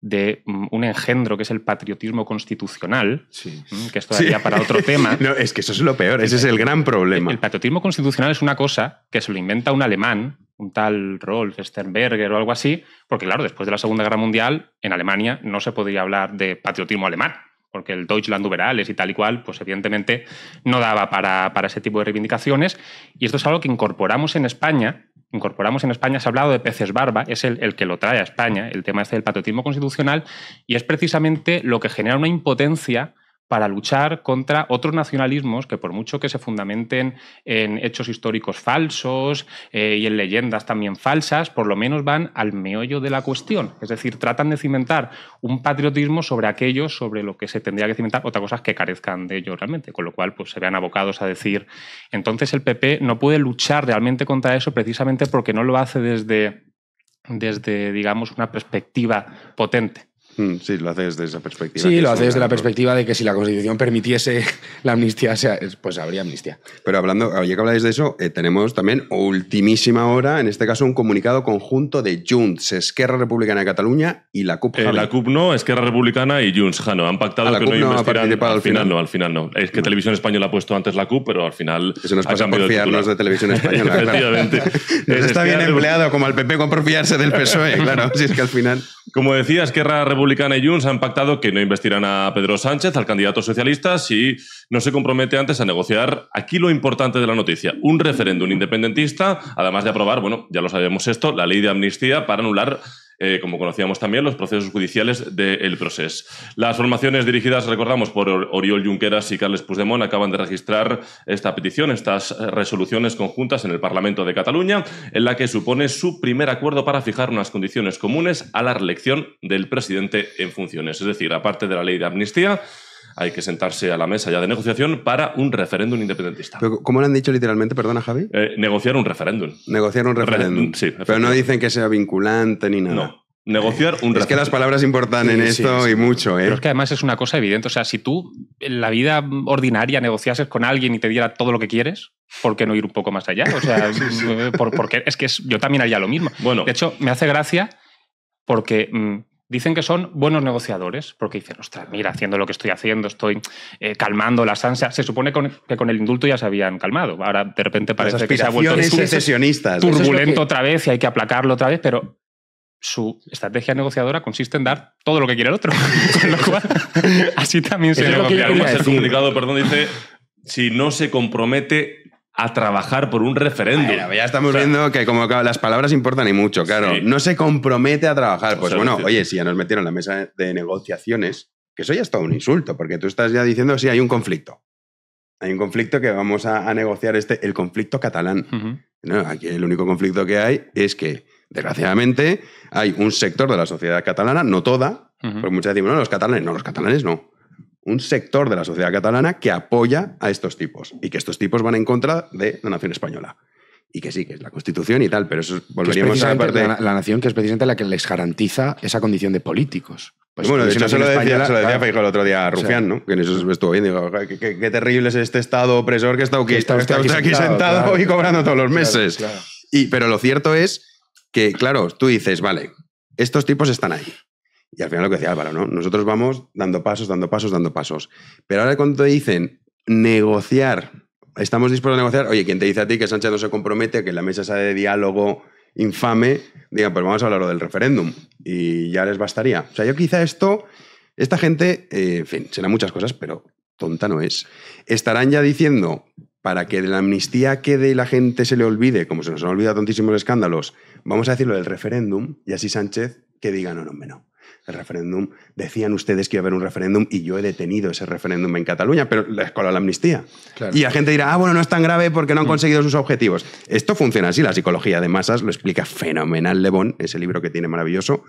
de mm, un engendro que es el patriotismo constitucional, mm, que es todavía para otro tema. (laughs) no, es que eso es lo peor, ese es el gran problema. El, patriotismo constitucional es una cosa que se lo inventa un alemán, un tal Rolf Sternberger o algo así, porque claro, después de la Segunda Guerra Mundial, en Alemania no se podía hablar de patriotismo alemán, porque el Deutschland Uberales y tal y cual, pues evidentemente no daba para, para ese tipo de reivindicaciones, y esto es algo que incorporamos en España incorporamos en España, se ha hablado de peces barba, es el, que lo trae a España, el tema es este del patriotismo constitucional, y es precisamente lo que genera una impotencia para luchar contra otros nacionalismos que por mucho que se fundamenten en hechos históricos falsos eh, y en leyendas también falsas, por lo menos van al meollo de la cuestión. Es decir, tratan de cimentar un patriotismo sobre aquello sobre lo que se tendría que cimentar, otra cosa que carezcan de ello realmente, con lo cual pues, se vean abocados a decir, entonces el PP no puede luchar realmente contra eso precisamente porque no lo hace desde, desde digamos, una perspectiva potente. Mm, sí, lo haces desde esa perspectiva. Sí, lo haces desde la perspectiva de que si la Constitución permitiese (laughs) la amnistía, pues habría amnistía. Pero hablando, Oye, que habláis de eso, eh, tenemos también ultimísima hora, en este caso, un comunicado conjunto de Junts, Esquerra Republicana de Cataluña y la CUP. Eh, la CUP no, Esquerra Republicana y Junts, Han pactado ah, que CUP no, no investigarán. Al, al final, no, al final no. Es que mm. Televisión Española ha puesto antes la CUP, pero al final. se nos pasa por fiarnos de Televisión Española. (laughs) (laughs) está bien empleado, como al PP con por fiarse del PSOE, claro. si es que al final. Como decía, Esquerra Republicana Republicana y Junts han pactado que no investirán a Pedro Sánchez, al candidato socialista, si no se compromete antes a negociar aquí lo importante de la noticia, un referéndum independentista, además de aprobar, bueno, ya lo sabemos esto, la ley de amnistía para anular eh, como conocíamos también, los procesos judiciales del proceso. Las formaciones dirigidas, recordamos, por Oriol Junqueras y Carles Puigdemont acaban de registrar esta petición, estas eh, resoluciones conjuntas en el Parlamento de Cataluña, en la que supone su primer acuerdo para fijar unas condiciones comunes a la reelección del presidente en funciones. Es decir, aparte de la ley de amnistía, hay que sentarse a la mesa ya de negociación para un referéndum independentista. Pero, ¿Cómo lo han dicho literalmente, perdona Javi? Eh, negociar un referéndum. Negociar un referéndum. sí, pero no dicen que sea vinculante ni nada. No. Negociar un referéndum. Es que las palabras importan en esto y mucho. ¿eh? Pero es que además es una cosa evidente. O sea, si tú en la vida ordinaria negociases con alguien y te diera todo lo que quieres, ¿por qué no ir un poco más allá? O sea, (laughs) porque es que yo también haría lo mismo. Bueno. De hecho, me hace gracia porque mm, dicen que son buenos negociadores, porque dicen, ostras, mira, haciendo lo que estoy haciendo, estoy eh, calmando las ansias. Se supone que con el indulto ya se habían calmado. Ahora de repente parece que se ha vuelto turbulento es turbulento otra vez y hay que aplacarlo otra vez, pero su estrategia negociadora consiste en dar todo lo que quiere el otro. (laughs) así también se negocia. el comunicado, perdón, dice, si no se compromete, a trabajar por un referéndum. ya estamos viendo que como las palabras importan y mucho, claro. No se compromete a trabajar. Pues bueno, oye, si ya nos metieron en la mesa de negociaciones, que eso ya es todo un insulto, porque tú estás ya diciendo, sí, hay un conflicto. Hay un conflicto que vamos a, negociar este, el conflicto catalán. no, aquí el único conflicto que hay es que, desgraciadamente, hay un sector de la sociedad catalana, no toda, uh porque muchas decimos, no, los catalanes, no, los catalanes no un sector de la sociedad catalana que apoya a estos tipos y que estos tipos van en contra de la nación española. Y que sí, que es la constitución y tal, pero eso volveríamos a la parte. La, nación que es precisamente la que les garantiza esa condición de políticos. Pues bueno, de se lo, decía, se decía el otro día a Rufián, ¿no? Que en eso estuvo bien. Digo, qué, qué, terrible es este Estado opresor que está, aquí, sentado, y cobrando todos los meses. Y, pero lo cierto es que, claro, tú dices, vale, estos tipos están ahí. Y al final lo que decía Álvaro, ¿no? Nosotros vamos dando pasos, dando pasos, dando pasos. Pero ahora cuando te dicen negociar, estamos dispuestos a negociar, oye, ¿quién te dice a ti que Sánchez no se compromete, que la mesa sea de diálogo infame, digan, pues vamos a hablar del referéndum y ya les bastaría. O sea, yo quizá esto, esta gente, eh, en fin, serán muchas cosas, pero tonta no es. Estarán ya diciendo, para que de la amnistía quede y la gente se le olvide, como se nos han olvidado tantísimos escándalos, vamos a decir lo del referéndum y así Sánchez que diga no, no, no referéndum, decían ustedes que iba a haber un referéndum y yo he detenido ese referéndum en Cataluña, pero con la amnistía. Y la gente dirá, ah, bueno, no es tan grave porque no han mm. conseguido sus objetivos. Esto funciona así, la psicología de masas lo explica fenomenal Le Bon, ese libro que tiene maravilloso.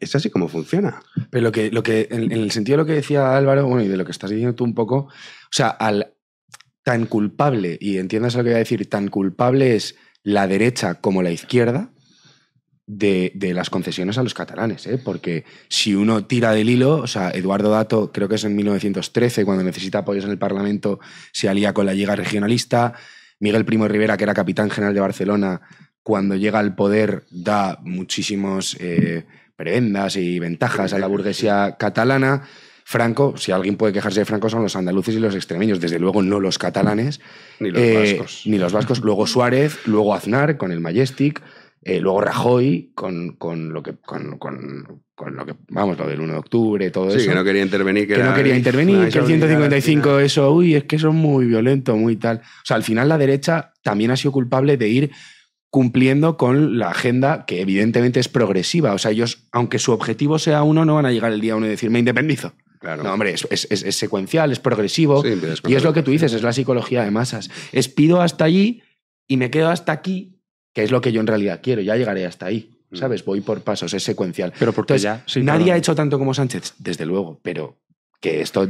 Es así como funciona. Pero lo que, lo que en, el sentido de lo que decía Álvaro, bueno, y de lo que estás diciendo tú un poco, o sea, al, tan culpable, y entiendas lo que voy a decir, tan culpable es la derecha como la izquierda, de, las concesiones a los catalanes, ¿eh? porque si uno tira del hilo, o sea, Eduardo Dato, creo que es en 1913, cuando necesita apoyos en el Parlamento, se alía con la Liga Regionalista, Miguel Primo Rivera, que era capitán general de Barcelona, cuando llega al poder da muchísimos eh, prebendas y ventajas a la burguesía catalana. Franco, si alguien puede quejarse de Franco, son los andaluces y los extremeños, desde luego no los catalanes. Ni los eh, vascos. Ni los vascos. Luego Suárez, luego Aznar con el Majestic. Eh, luego Rajoy, con, lo que, con, lo que, vamos, lo del 1 de octubre, todo eso. Sí, que no quería intervenir. Que, no quería intervenir, que el 155, eso, uy, es que eso es muy violento, muy tal. O sea, al final la derecha también ha sido culpable de ir cumpliendo con la agenda que evidentemente es progresiva. O sea, ellos, aunque su objetivo sea uno, no van a llegar el día uno y decir, me independizo. Claro. No, hombre, es, es, es secuencial, es progresivo. y es lo que tú dices, es la psicología de masas. Es pido hasta allí y me quedo hasta aquí que es lo que yo en realidad quiero, ya llegaré hasta ahí. Mm. ¿Sabes? Voy por pasos, es secuencial. Pero porque nadie ha hecho tanto como Sánchez, desde luego, pero que esto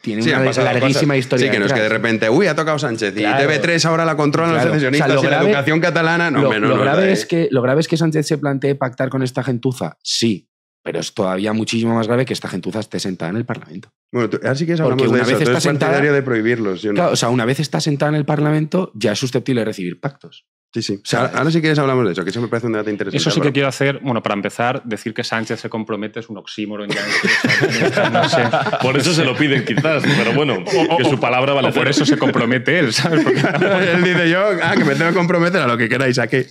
tiene una larguísima historia. Sí, que no es que de repente, uy, ha tocado Sánchez y TV3 ahora la controlan los secesionistas la educación catalana. No, lo, grave eh. es que, lo grave es que Sánchez se plantee pactar con esta gentuza, sí, pero es todavía muchísimo más grave que esta gentuza esté sentada en el Parlamento. Bueno, así que es Porque una de vez de prohibirlos. o sea, una vez está sentada en el Parlamento, ya es susceptible de recibir pactos. Sí, sí. ahora si quieres hablamos de eso, que eso me parece un dato interesante. Eso sí que quiero hacer, bueno, para empezar, decir que Sánchez se compromete es un oxímoro Ya, no sé, (laughs) por eso se lo piden quizás, pero bueno, que su palabra vale. por eso se compromete él, ¿sabes? (laughs) él dice yo, ah, que me tengo que comprometer a lo que queráis, ¿a qué,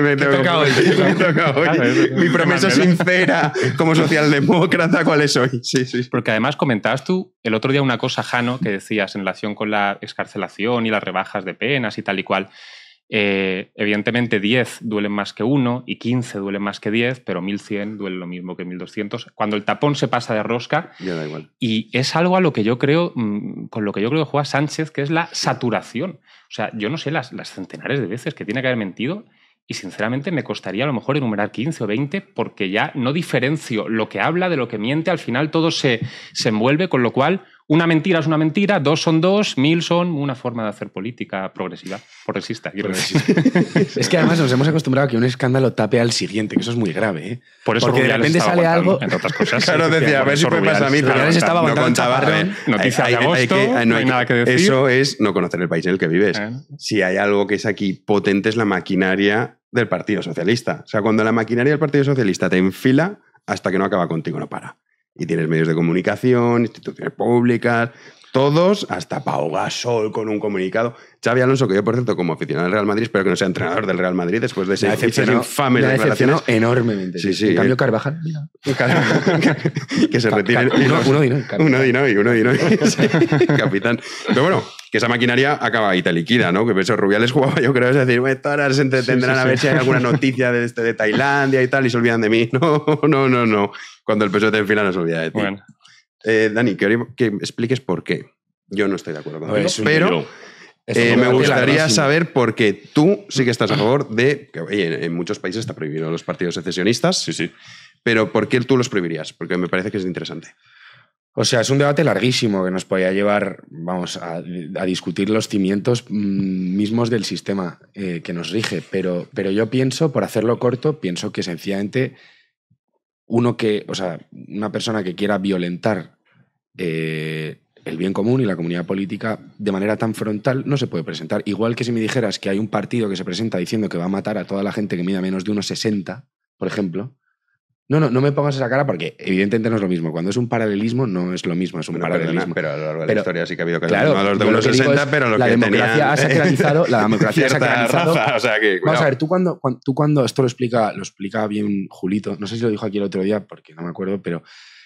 me (laughs) tengo que comprometer? Mi promesa sincera como socialdemócrata, ¿cuál es hoy? Sí, sí. Porque además comentabas tú el otro día una cosa, Jano, que decías en relación con la excarcelación y las rebajas de penas y tal y cual. Eh, evidentemente 10 duelen más que 1 y 15 duelen más que 10, pero 1100 duelen lo mismo que 1200. Cuando el tapón se pasa de rosca, y es algo a lo que yo creo, mm, con lo que yo creo que juega Sánchez, que es la saturación. O sea, yo no sé las, centenares de veces que tiene que haber mentido y sinceramente me costaría a lo mejor enumerar 15 o 20 porque ya no diferencio lo que habla de lo que miente, al final todo se envuelve, con lo cual una mentira es una mentira, dos son dos, mil son una forma de hacer política progresiva, progresista. (laughs) es que además nos hemos acostumbrado a que un escándalo tape al siguiente, que eso es muy grave. ¿eh? Por eso que de repente sale algo. Entre otras cosas. (laughs) Claro, decía, a ver si pasa a mí, no contaba. ¿eh? que, no, hay, nada que decir. Eso es no conocer el país en el que vives. Eh. Si hay algo que es aquí potente es la maquinaria del Partido Socialista. O sea, cuando la maquinaria del Partido Socialista te enfila, hasta que no acaba contigo no para. Y tienes medios de comunicación, instituciones públicas, todos, hasta Pau Gasol con un comunicado. Xavi Alonso, que yo, por cierto, como aficionado del Real Madrid, espero que no sea entrenador del Real Madrid después de ese infame ha declaraciones. enormemente. Sí, sí. En cambio, Carvajal, (laughs) que se retire. Uno, uno Dinoy. Uno Dinoy, uno (laughs) Dinoy. capitán. Pero bueno, que esa maquinaria acaba y te liquida, ¿no? Que Peso Rubiales jugaba, yo creo, es decir, ahora se entretendrán a ver si hay alguna noticia de, este, de Tailandia y tal, y se olvidan de mí. (laughs) No, no, no, no. Cuando el Peso te enfila no se olvida de ti. Bueno. Eh, Dani, que, expliques por qué. Yo no estoy de acuerdo con eso. pero eh, me gustaría saber, por qué tú sí que estás a (clears throat) favor de. Que, en muchos países está prohibido los partidos secesionistas. Sí, sí. Pero ¿por qué tú los prohibirías? Porque me parece que es interesante. O sea, es un debate larguísimo que nos podría llevar, vamos, a, discutir los cimientos mm, mismos del sistema eh, que nos rige. Pero, pero yo pienso, por hacerlo corto, pienso que sencillamente uno que, o sea, una persona que quiera violentar eh, el bien común y la comunidad política de manera tan frontal no se puede presentar. Igual que si me dijeras que hay un partido que se presenta diciendo que va a matar a toda la gente que mida menos de unos 60, por ejemplo. No, no, no me pongas esa cara porque evidentemente no es lo mismo. Cuando es un paralelismo no es lo mismo, es un paralelismo. pero a lo largo de la historia sí que ha habido claro, de unos 60, pero lo la democracia ha (laughs) sacralizado, la democracia ha sacralizado. vamos a ver, tú cuando, esto lo explica, lo explica bien Julito, no sé si lo dijo aquí el otro día porque no me acuerdo, pero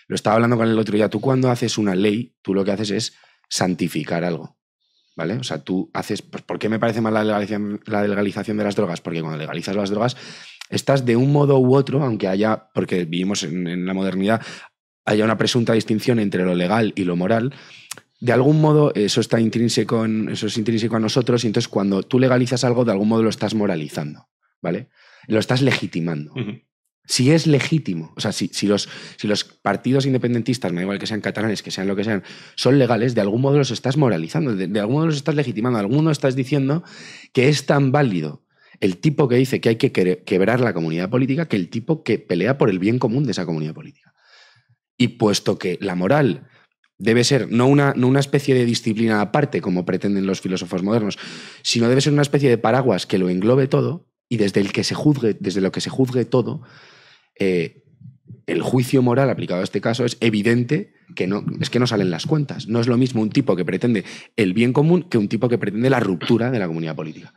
lo estaba hablando con el otro día. Tú cuando haces una ley, tú lo que haces es santificar algo. ¿Vale? O sea, tú haces. Pues, ¿Por qué me parece mal la legalización, de las drogas? Porque cuando legalizas las drogas, estás de un modo u otro, aunque haya. Porque vivimos en, la modernidad, haya una presunta distinción entre lo legal y lo moral. De algún modo, eso, está intrínseco eso es intrínseco a nosotros, y entonces cuando tú legalizas algo, de algún modo lo estás moralizando, ¿vale? Lo estás legitimando si es legítimo, o sea, si, si, los, los partidos independentistas, me da igual que sean catalanes, que sean lo que sean, son legales, de algún modo los estás moralizando, de, algún modo los estás legitimando, de algún estás diciendo que es tan válido el tipo que dice que hay que quebrar la comunidad política que el tipo que pelea por el bien común de esa comunidad política. Y puesto que la moral debe ser no una, una especie de disciplina aparte, como pretenden los filósofos modernos, sino debe ser una especie de paraguas que lo englobe todo y desde el que se juzgue, desde lo que se juzgue todo, eh, el juicio moral aplicado a este caso es evidente que no, es que no salen las cuentas. No es lo mismo un tipo que pretende el bien común que un tipo que pretende la ruptura de la comunidad política.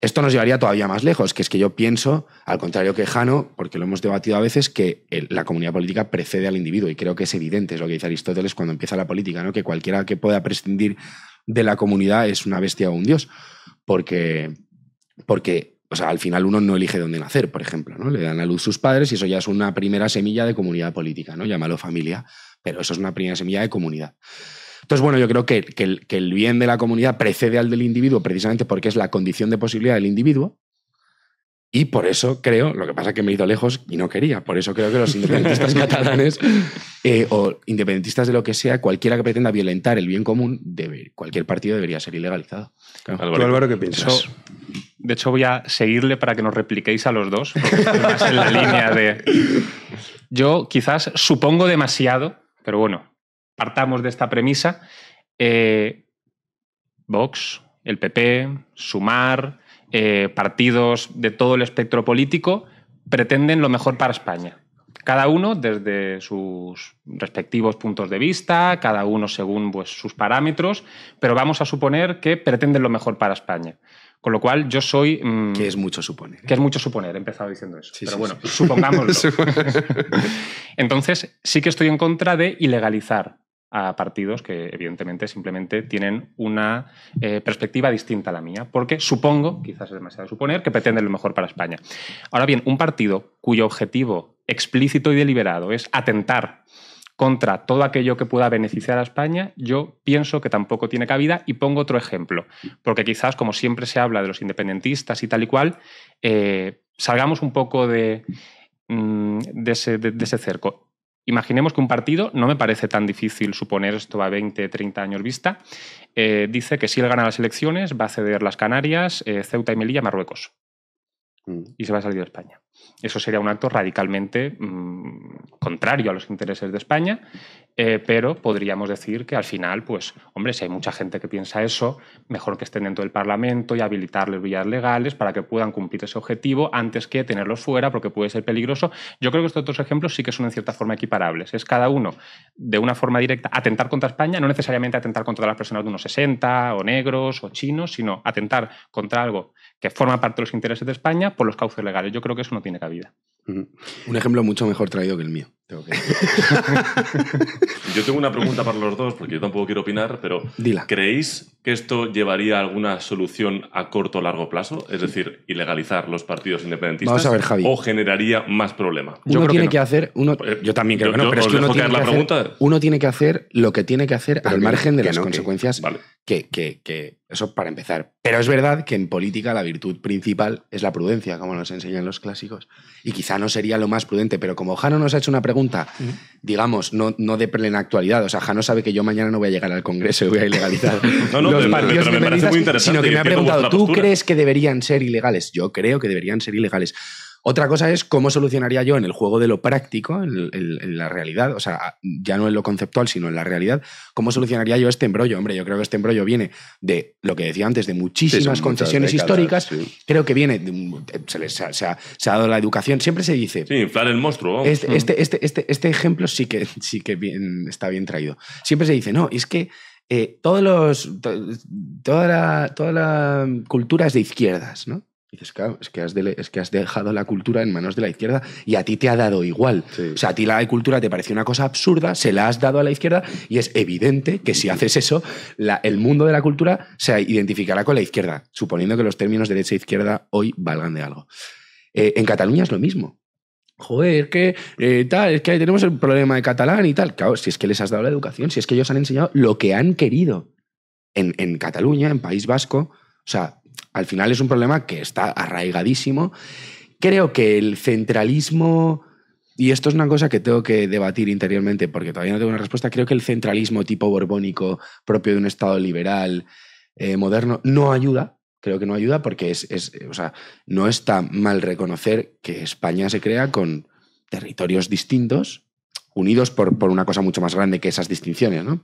Esto nos llevaría todavía más lejos, que es que yo pienso, al contrario que Jano, porque lo hemos debatido a veces, que la comunidad política precede al individuo. Y creo que es evidente, es lo que dice Aristóteles cuando empieza la política, ¿no? que cualquiera que pueda prescindir de la comunidad es una bestia o un dios. Porque, porque al final uno no elige dónde nacer, por ejemplo, ¿no? Le dan a luz sus padres y eso ya es una primera semilla de comunidad política, ¿no? Llámalo familia, pero eso es una primera semilla de comunidad. Entonces, bueno, yo creo que el bien de la comunidad precede al del individuo precisamente porque es la condición de posibilidad del individuo y por eso creo, lo que pasa es que me he ido lejos y no quería, por eso creo que los independentistas (laughs) catalanes eh, o independentistas de lo que sea, cualquiera que pretenda violentar el bien común debe cualquier partido debería ser ilegalizado. Claro. Álvaro, qué piensas? de hecho, voy a seguirle para que nos repliquéis a los dos, en la línea de... Yo quizás supongo demasiado, pero bueno, partamos de esta premisa. Eh, Vox, el PP, Sumar eh, partidos de todo el espectro político pretenden lo mejor para España. Cada uno desde sus respectivos puntos de vista, cada uno según pues, sus parámetros, pero vamos a suponer que pretenden lo mejor para España. Con lo cual, yo soy. Mm, que es mucho suponer. Que es mucho suponer, he empezado diciendo eso. pero bueno, supongámoslo. (laughs) (laughs) Entonces, sí que estoy en contra de ilegalizar a partidos que evidentemente simplemente tienen una eh, perspectiva distinta a la mía, porque supongo, quizás es demasiado suponer, que pretenden lo mejor para España. Ahora bien, un partido cuyo objetivo explícito y deliberado es atentar contra todo aquello que pueda beneficiar a España, yo pienso que tampoco tiene cabida y pongo otro ejemplo, porque quizás, como siempre se habla de los independentistas y tal y cual, eh, salgamos un poco de mm, ese cerco. Imaginemos que un partido, no me parece tan difícil suponer esto a 20, 30 años vista, eh, dice que si él gana las elecciones va a ceder las Canarias, eh, Ceuta y Melilla, Marruecos. Mm. Y se va a salir de España. Eso sería un acto radicalmente mm, contrario a los intereses de España, eh, pero podríamos decir que al final, pues, hombre, si hay mucha gente que piensa eso, mejor que estén dentro del Parlamento y habilitarles vías legales para que puedan cumplir ese objetivo antes que tenerlos fuera porque puede ser peligroso. Yo creo que estos otros ejemplos sí que son en cierta forma equiparables. Es cada uno, de una forma directa, atentar contra España, no necesariamente atentar contra las personas de unos 60 o negros o chinos, sino atentar contra algo que forma parte de los intereses de España por los cauces legales. Yo creo que tiene cabida. Un ejemplo mucho mejor traído que el mío. (laughs) yo tengo una pregunta para los dos, porque yo tampoco quiero opinar, pero ¿creéis que esto llevaría alguna solución a corto o largo plazo? Es decir, ilegalizar los partidos independentistas. ¿O generaría más problema? uno tiene que, hacer. Uno, eh, yo también creo que no, pero es que, uno tiene que, hacer, lo que tiene que hacer al margen de las consecuencias. Que, eso para empezar. Pero es verdad que en política la virtud principal es la prudencia, como nos enseñan los clásicos. Y quizá no sería lo más prudente, pero como Jano nos ha hecho una pregunta pregunta, digamos, no, no de plena actualidad. O sea, Jano sabe que yo mañana no voy a llegar al Congreso y voy a ilegalizar (laughs) no, no, los partidos me, me muy interesante, Sino que me ha preguntado, ¿tú crees que deberían ser ilegales? Yo creo que deberían ser ilegales. Otra cosa es cómo solucionaría yo en el juego de lo práctico, en, la realidad, o sea, ya no en lo conceptual, sino en la realidad, cómo solucionaría yo este embrollo. Hombre, yo creo que este embrollo viene de lo que decía antes, de muchísimas concesiones históricas. Creo que viene, se, ha, dado la educación, siempre se dice. Sí, inflar el monstruo. Este, mm. este, este, este, este, ejemplo sí que, sí que bien, está bien traído. Siempre se dice, no, es que. Eh, todos los, toda, la, de izquierdas, ¿no? dices, claro, es que, has dejado la cultura en manos de la izquierda y a ti te ha dado igual. O sea, a ti la cultura te pareció una cosa absurda, se la has dado a la izquierda y es evidente que si haces eso, el mundo de la cultura se identificará con la izquierda, suponiendo que los términos derecha e izquierda hoy valgan de algo. Eh, en Cataluña es lo mismo. Joder, que eh, tal, es que tenemos el problema de catalán y tal. Claro, si es que les has dado la educación, si es que ellos han enseñado lo que han querido. En, en Cataluña, en País Vasco, o sea, al final es un problema que está arraigadísimo. Creo que el centralismo, y esto es una cosa que tengo que debatir interiormente porque todavía no tengo una respuesta, creo que el centralismo tipo borbónico propio de un Estado liberal eh, moderno no ayuda. Creo que no ayuda porque es, o sea, no está mal reconocer que España se crea con territorios distintos, unidos por, por una cosa mucho más grande que esas distinciones, ¿no?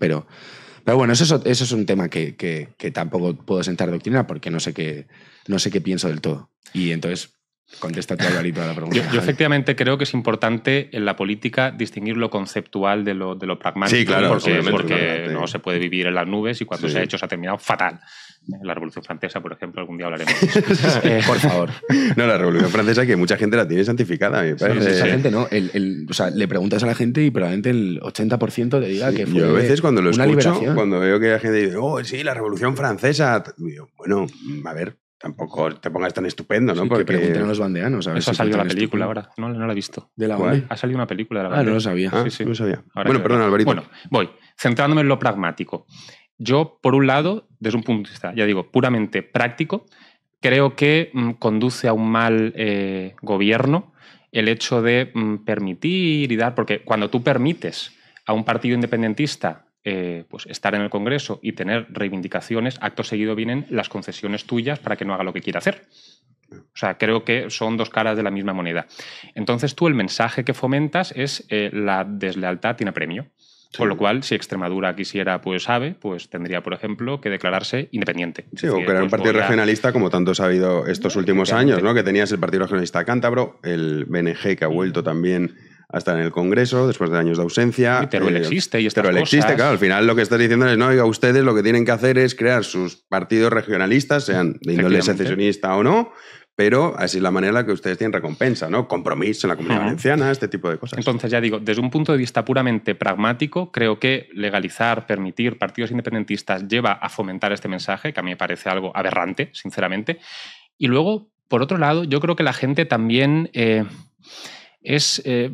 Pero bueno, eso, es, eso es un tema que, tampoco puedo sentar doctrina porque no sé qué, no sé qué pienso del todo. Y entonces Contesta a la pregunta. Yo, efectivamente creo que es importante en la política distinguir lo conceptual de lo, pragmático, sí, claro, porque, no se puede vivir en las nubes y cuando se ha hecho se ha terminado fatal. Eh, la Revolución Francesa, por ejemplo, algún día hablaremos. (laughs) Eh, por favor. No, la Revolución Francesa que mucha gente la tiene santificada, esa gente no. o sea, le preguntas a la gente y probablemente el 80% te diga que fue Yo a veces cuando lo escucho, cuando veo que la gente dice, oh, sí, la Revolución Francesa. Digo, bueno, a ver, tampoco te pongas tan estupendo, ¿no? Porque que pregunten a los bandeanos. A ver Eso ha salido la película ahora. No, no, la he visto. ¿De la ¿Cuál? Ha salido una película de la Ah, no lo sabía. Ah, ah, sí, sí. No lo sabía. bueno, perdón, Alvarito. Bueno, voy. Centrándome en lo pragmático. Yo, por un lado, desde un punto de vista, ya digo, puramente práctico, creo que mm, conduce a un mal eh, gobierno el hecho de mm, permitir y dar, porque cuando tú permites a un partido independentista eh, pues estar en el Congreso y tener reivindicaciones, acto seguido vienen las concesiones tuyas para que no haga lo que quiera hacer. O sea, creo que son dos caras de la misma moneda. Entonces tú el mensaje que fomentas es eh, la deslealtad tiene premio. Por Con lo cual, si Extremadura quisiera, pues sabe, pues tendría, por ejemplo, que declararse independiente. Sí, o crear un pues, partido regionalista, como tanto ha habido estos últimos años, ¿no? Que tenías el Partido Regionalista Cántabro, el BNG que ha vuelto también hasta en el Congreso después de años de ausencia. Pero él eh, existe y existe, claro. Al final lo que está diciendo es, no, oiga, ustedes lo que tienen que hacer es crear sus partidos regionalistas, sean de índole secesionista o no, pero así es la manera en la que ustedes tienen recompensa, ¿no? Compromiso en la comunidad valenciana, este tipo de cosas. Entonces, ya digo, desde un punto de vista puramente pragmático, creo que legalizar, permitir partidos independentistas lleva a fomentar este mensaje, que a mí me parece algo aberrante, sinceramente. Y luego, por otro lado, yo creo que la gente también... Eh, es, eh,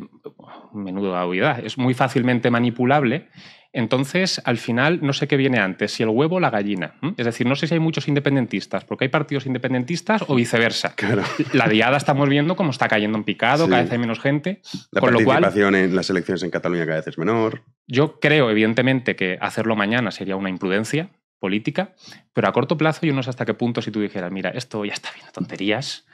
es muy fácilmente manipulable. Entonces, al final, no sé qué viene antes, si el huevo o la gallina. Es decir, no sé si hay muchos independentistas, porque hay partidos independentistas o viceversa. La diada estamos viendo cómo está cayendo en picado, cada vez hay menos gente. La participación lo cual, en las elecciones en Cataluña cada vez es menor. Yo creo, evidentemente, que hacerlo mañana sería una imprudencia política, pero a corto plazo yo no sé hasta qué punto si tú dijeras, mira, esto ya está viendo tonterías,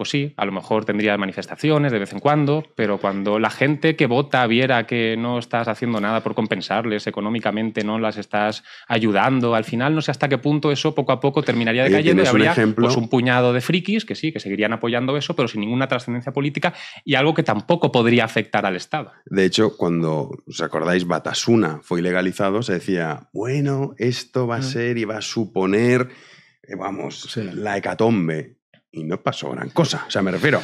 pues sí, a lo mejor tendría manifestaciones de vez en cuando, pero cuando la gente que vota viera que no estás haciendo nada por compensarles económicamente, no las estás ayudando, al final no sé hasta qué punto eso poco a poco terminaría eh, decayendo y habría un, pues, un puñado de frikis que sí, que seguirían apoyando eso, pero sin ninguna trascendencia política y algo que tampoco podría afectar al Estado. De hecho, cuando os acordáis, Batasuna fue ilegalizado, se decía, bueno, esto va a mm. ser y va a suponer, eh, vamos, la hecatombe y no pasó gran cosa. O sea, me refiero.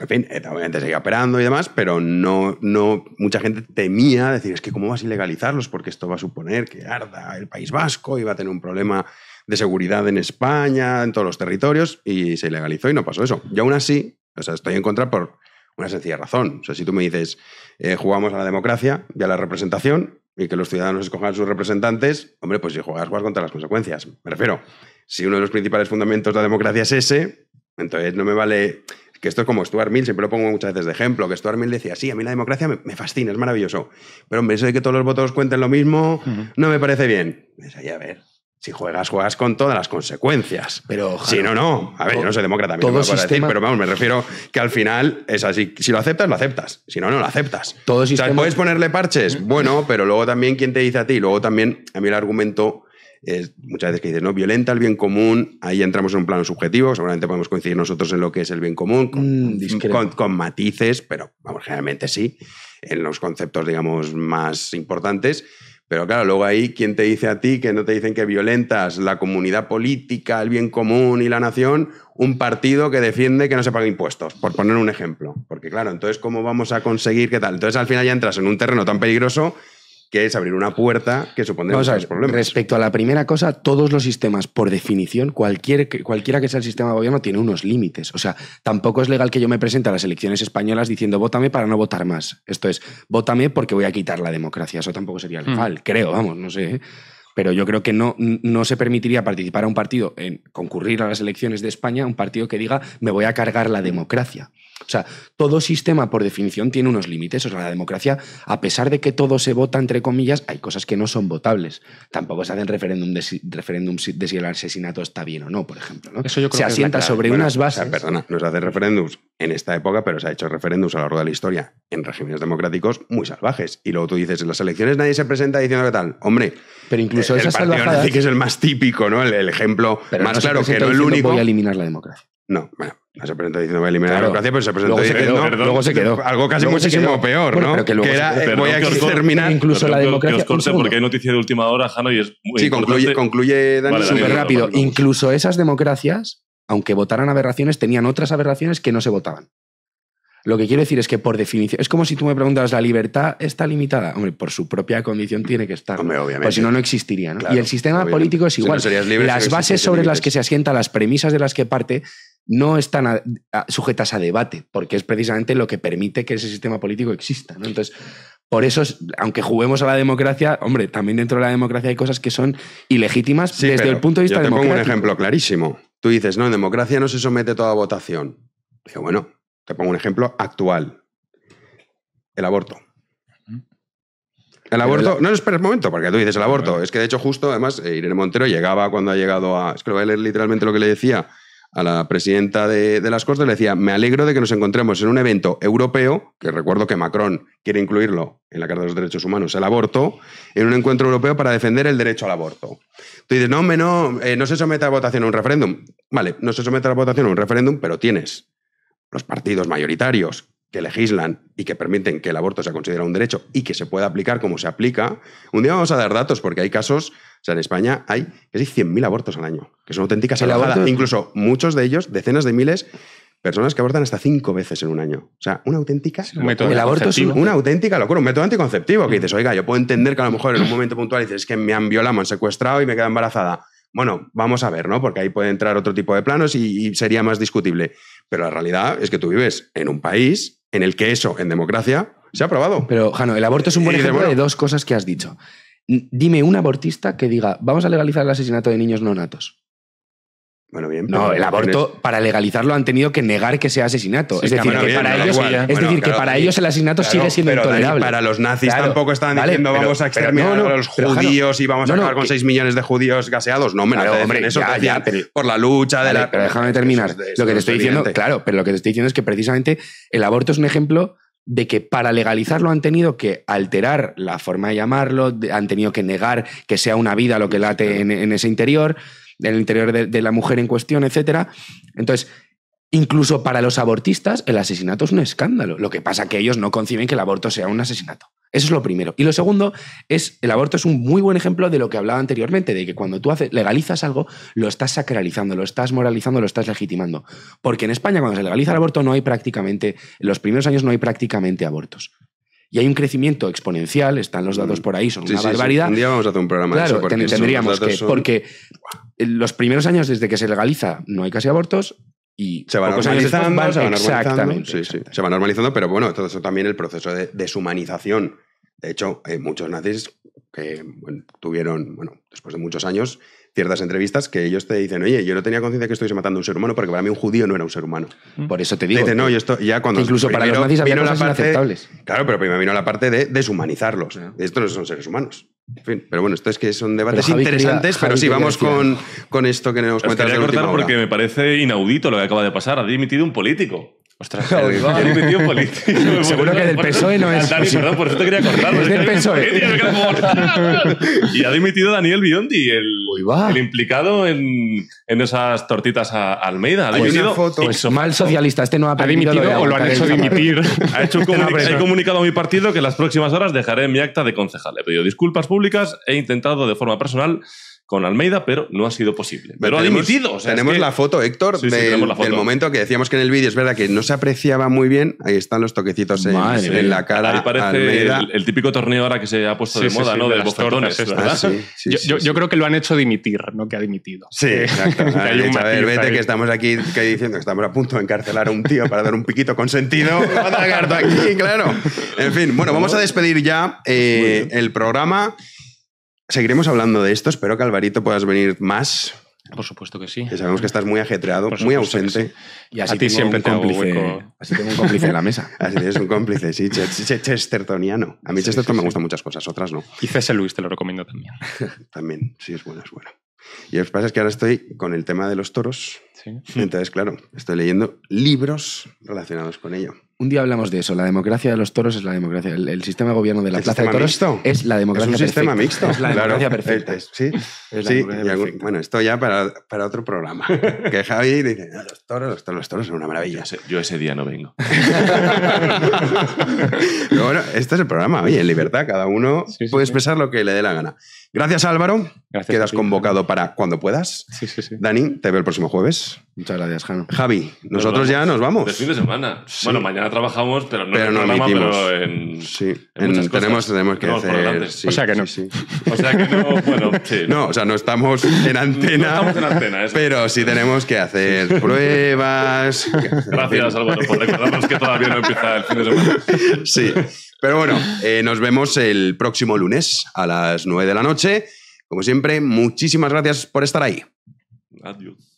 En fin, eh, obviamente seguía operando y demás, pero no, no, mucha gente temía decir, es que cómo vas a ilegalizarlos, porque esto va a suponer que arda el País Vasco y va a tener un problema de seguridad en España, en todos los territorios, y se ilegalizó y no pasó eso. Yo aún así, o sea, estoy en contra por una sencilla razón. O sea, si tú me dices, eh, jugamos a la democracia y a la representación, y que los ciudadanos escojan sus representantes, hombre, pues si juegas, juegas contra las consecuencias. Me refiero, si uno de los principales fundamentos de la democracia es ese, entonces no me vale que esto es como Stuart Mill, siempre lo pongo muchas veces de ejemplo, que Stuart Mill decía, sí, a mí la democracia me, fascina, es maravilloso, pero hombre, eso de que todos los votos cuenten lo mismo, no me parece bien. a ver, si juegas, juegas con todas las consecuencias. Pero si no, no. A ver, yo no soy demócrata, todo sistema, pero vamos, me refiero que al final es así. Si lo aceptas, lo aceptas. Si no, no lo aceptas. Todo sistema... o puedes ponerle parches, bueno, pero luego también, ¿quién te dice a ti? Luego también, a mí el argumento muchas veces que dices, no, violenta el bien común, ahí entramos en un plano subjetivo, seguramente podemos coincidir nosotros en lo que es el bien común, mm, con, matices, pero vamos, generalmente sí, en los conceptos, digamos, más importantes. Pero claro, luego ahí, ¿quién te dice a ti que no te dicen que violentas la comunidad política, el bien común y la nación? Un partido que defiende que no se paguen impuestos, por poner un ejemplo. Porque claro, entonces, ¿cómo vamos a conseguir qué tal? Entonces, al final ya entras en un terreno tan peligroso que es abrir una puerta que supondría problemas. Respecto a la primera cosa, todos los sistemas, por definición, cualquier, cualquiera que sea el sistema de gobierno, tiene unos límites. O sea, tampoco es legal que yo me presente a las elecciones españolas diciendo vótame para no votar más. Esto es, vótame porque voy a quitar la democracia. Eso tampoco sería mm. legal, creo, vamos, no sé. ¿eh? pero yo creo que no, no, se permitiría participar a un partido, en concurrir a las elecciones de España, un partido que diga me voy a cargar la democracia. O sea, todo sistema, por definición, tiene unos límites. O sea, la democracia, a pesar de que todo se vota, entre comillas, hay cosas que no son votables. Tampoco se hacen referéndum de si, referéndum de si el asesinato está bien o no, por ejemplo. Eso yo creo se asienta sobre unas bases. perdona, no se hace referéndums en esta época, pero se ha hecho referéndums a lo largo de la historia en regímenes democráticos muy salvajes. Y luego tú dices, en las elecciones nadie se presenta diciendo qué tal. Hombre, pero incluso eh, el, partido que es el más típico, ¿no? El, ejemplo más claro, que no el único. Voy a eliminar la democracia. No, bueno, se presentó diciendo voy a eliminar la democracia, pero se presentó luego Se quedó, luego se quedó. Algo casi muchísimo peor, ¿no? que, luego voy a exterminar. Incluso la democracia. porque hay noticia de última hora, Jano, es muy Sí, concluye, concluye Dani. Súper rápido. Incluso esas democracias, aunque votaran aberraciones, tenían otras aberraciones que no se votaban. Lo que quiero decir es que, por definición, es como si tú me preguntas, ¿la libertad está limitada? Hombre, por su propia condición tiene que estar. Hombre, pues obviamente. Pues si no, no existiría. y el sistema político es igual. las bases sobre las que se asienta las premisas de las que parte, no están sujetas a debate, porque es precisamente lo que permite que ese sistema político exista. Entonces, por eso, aunque juguemos a la democracia, hombre, también dentro de la democracia hay cosas que son ilegítimas desde el punto de vista yo te pongo un ejemplo clarísimo. Tú dices, no, en democracia no se somete toda votación. Digo, bueno, te pongo un ejemplo actual. El aborto. El aborto, no, espera un momento, porque tú dices el aborto. Es que de hecho, justo, además, eh, Irene Montero llegaba cuando ha llegado a. Es que voy a leer literalmente lo que le decía a la presidenta de, las Cortes, le decía, me alegro de que nos encontremos en un evento europeo, que recuerdo que Macron quiere incluirlo en la Carta de los Derechos Humanos, el aborto, en un encuentro europeo para defender el derecho al aborto. Tú dices, no, no, eh, no se somete a votación a un referéndum. Vale, no se somete a votación a un referéndum, pero tienes los partidos mayoritarios que legislan y que permiten que el aborto sea considerado un derecho y que se pueda aplicar como se aplica. Un día vamos a dar datos porque hay casos o sea, en España hay casi 100.000 abortos al año, que son auténticas. auténtica Incluso muchos de ellos, decenas de miles, personas que abortan hasta cinco veces en un año. O sea, una auténtica... el aborto es una auténtica locura, un método anticonceptivo que dices, oiga, yo puedo entender que a lo mejor en un momento puntual dices, es que me han violado, me han secuestrado y me quedo embarazada. Bueno, vamos a ver, ¿no? Porque ahí puede entrar otro tipo de planos y, sería más discutible. Pero la realidad es que tú vives en un país en el que eso, en democracia, se ha aprobado Pero, Jano, el aborto es un buen ejemplo de, de dos cosas que has dicho. Dime un abortista que diga, vamos a legalizar el asesinato de niños no natos. Bueno, bien. No, el aborto, para legalizarlo, han tenido que negar que sea asesinato. es decir, que, para, ellos, el asesinato sigue siendo intolerable. Para los nazis tampoco están diciendo vamos a exterminar a los judíos y vamos a acabar con 6 millones de judíos gaseados. No, menos hombre, eso ya, por la lucha de la. Pero déjame terminar. lo que te estoy diciendo, claro, pero lo que te estoy diciendo es que precisamente el aborto es un ejemplo de que para legalizarlo han tenido que alterar la forma de llamarlo, han tenido que negar que sea una vida lo que late en, ese interior, en el interior de, de, la mujer en cuestión, etc. Entonces, Incluso para los abortistas, el asesinato es un escándalo. Lo que pasa es que ellos no conciben que el aborto sea un asesinato. Eso es lo primero. Y lo segundo es, el aborto es un muy buen ejemplo de lo que hablaba anteriormente, de que cuando tú legalizas algo, lo estás sacralizando, lo estás moralizando, lo estás legitimando. Porque en España cuando se legaliza el aborto no hay prácticamente, en los primeros años no hay prácticamente abortos. Y hay un crecimiento exponencial, están los datos mm. por ahí, son una barbaridad. Un día vamos a hacer un programa de eso. Porque tendríamos que, porque los primeros años desde que se legaliza no hay casi abortos, y se van, normalizando. se va normalizando, pero bueno, todo eso también el proceso de deshumanización. De hecho, eh, muchos nazis que tuvieron, bueno, después de muchos años, ciertas entrevistas que ellos te dicen, oye, yo no tenía conciencia que estoy matando a un ser humano porque para mí un judío no era un ser humano. Mm. Por eso te digo. no, yo esto ya cuando. Incluso para los nazis había cosas inaceptables. Claro, pero primero vino la parte de deshumanizarlos. Estos no son seres humanos. En fin, pero bueno, esto es que son debates interesantes, pero sí, vamos con, con, esto que nos cuentas. cortar porque me parece inaudito lo que acaba de pasar. Ha dimitido un político. Ostras, (laughs) el, el, político. (laughs) Seguro que del PSOE no es. Dani, perdón, por eso te quería (laughs) cortar. Es del PSOE. Y ha dimitido Daniel Biondi, el, implicado en, en, esas tortitas a Almeida. Ha dimitido. Pues mal socialista, este no ha permitido. Ha dimitido o lo han hecho dimitir. Ha hecho he comunicado a mi partido que en las próximas horas dejaré mi acta de concejal. He pedido disculpas públicas he intentado de forma personal con Almeida, pero no ha sido posible. Pero, ha tenemos, dimitido. tenemos, la foto, Héctor, momento que decíamos que en el vídeo es verdad que no se apreciaba muy bien. Ahí están los toquecitos en, la cara. parece el, típico torneo ahora que se ha puesto de moda, ¿no? De, yo, creo que lo han hecho dimitir, no que ha dimitido. Sí, exacto. (laughs) a vete que estamos aquí diciendo que estamos a punto de encarcelar a un tío para dar un piquito consentido. (laughs) aquí, claro. En fin, bueno, vamos a despedir ya pues eh, el programa. Seguiremos hablando de esto. Espero que Alvarito puedas venir más. Por supuesto que sí. sabemos que estás muy ajetreado, muy ausente. Y así siempre cómplice, Así tengo un cómplice en la mesa. (laughs) Así tienes un cómplice, sí, chestertoniano. A mí Chesterton me gustan muchas cosas, otras no. Y C.S. Luis te lo recomiendo también. (laughs) también, sí, es bueno, es bueno. Y lo que pasa es que ahora estoy con el tema de los toros. Sí. Entonces, claro, estoy leyendo libros relacionados con ello. Un día hablamos de eso. La democracia de los toros es la democracia. El, sistema de gobierno de la Plaza de Toros es la democracia Es un sistema mixto. Es la democracia perfecta. Eh, sí, bueno, esto ya para, otro programa. (laughs) que Javi dice, los toros, los toros, los toros son una maravilla. Yo ese, día no vengo. (laughs) bueno, este es el programa. Oye, en libertad, cada uno puede expresar lo que le dé la gana. Gracias, Álvaro. Quedas convocado para cuando puedas. Dani, te veo el próximo jueves. Muchas gracias, Jano. Javi, nosotros ya nos vamos. El fin de semana. Bueno, mañana trabajamos, pero no, pero no programa, pero en, sí. tenemos, tenemos que hacer. o sea que no. O sea que no, bueno, (laughs) no. o sea, no estamos en antena. estamos en antena, Pero sí tenemos que hacer pruebas. (laughs) Gracias, Álvaro, por recordarnos que todavía no empieza el fin de semana. Sí. Pero bueno, eh, nos vemos el próximo lunes a las 9 de la noche. Como siempre, muchísimas gracias por estar ahí. Adiós.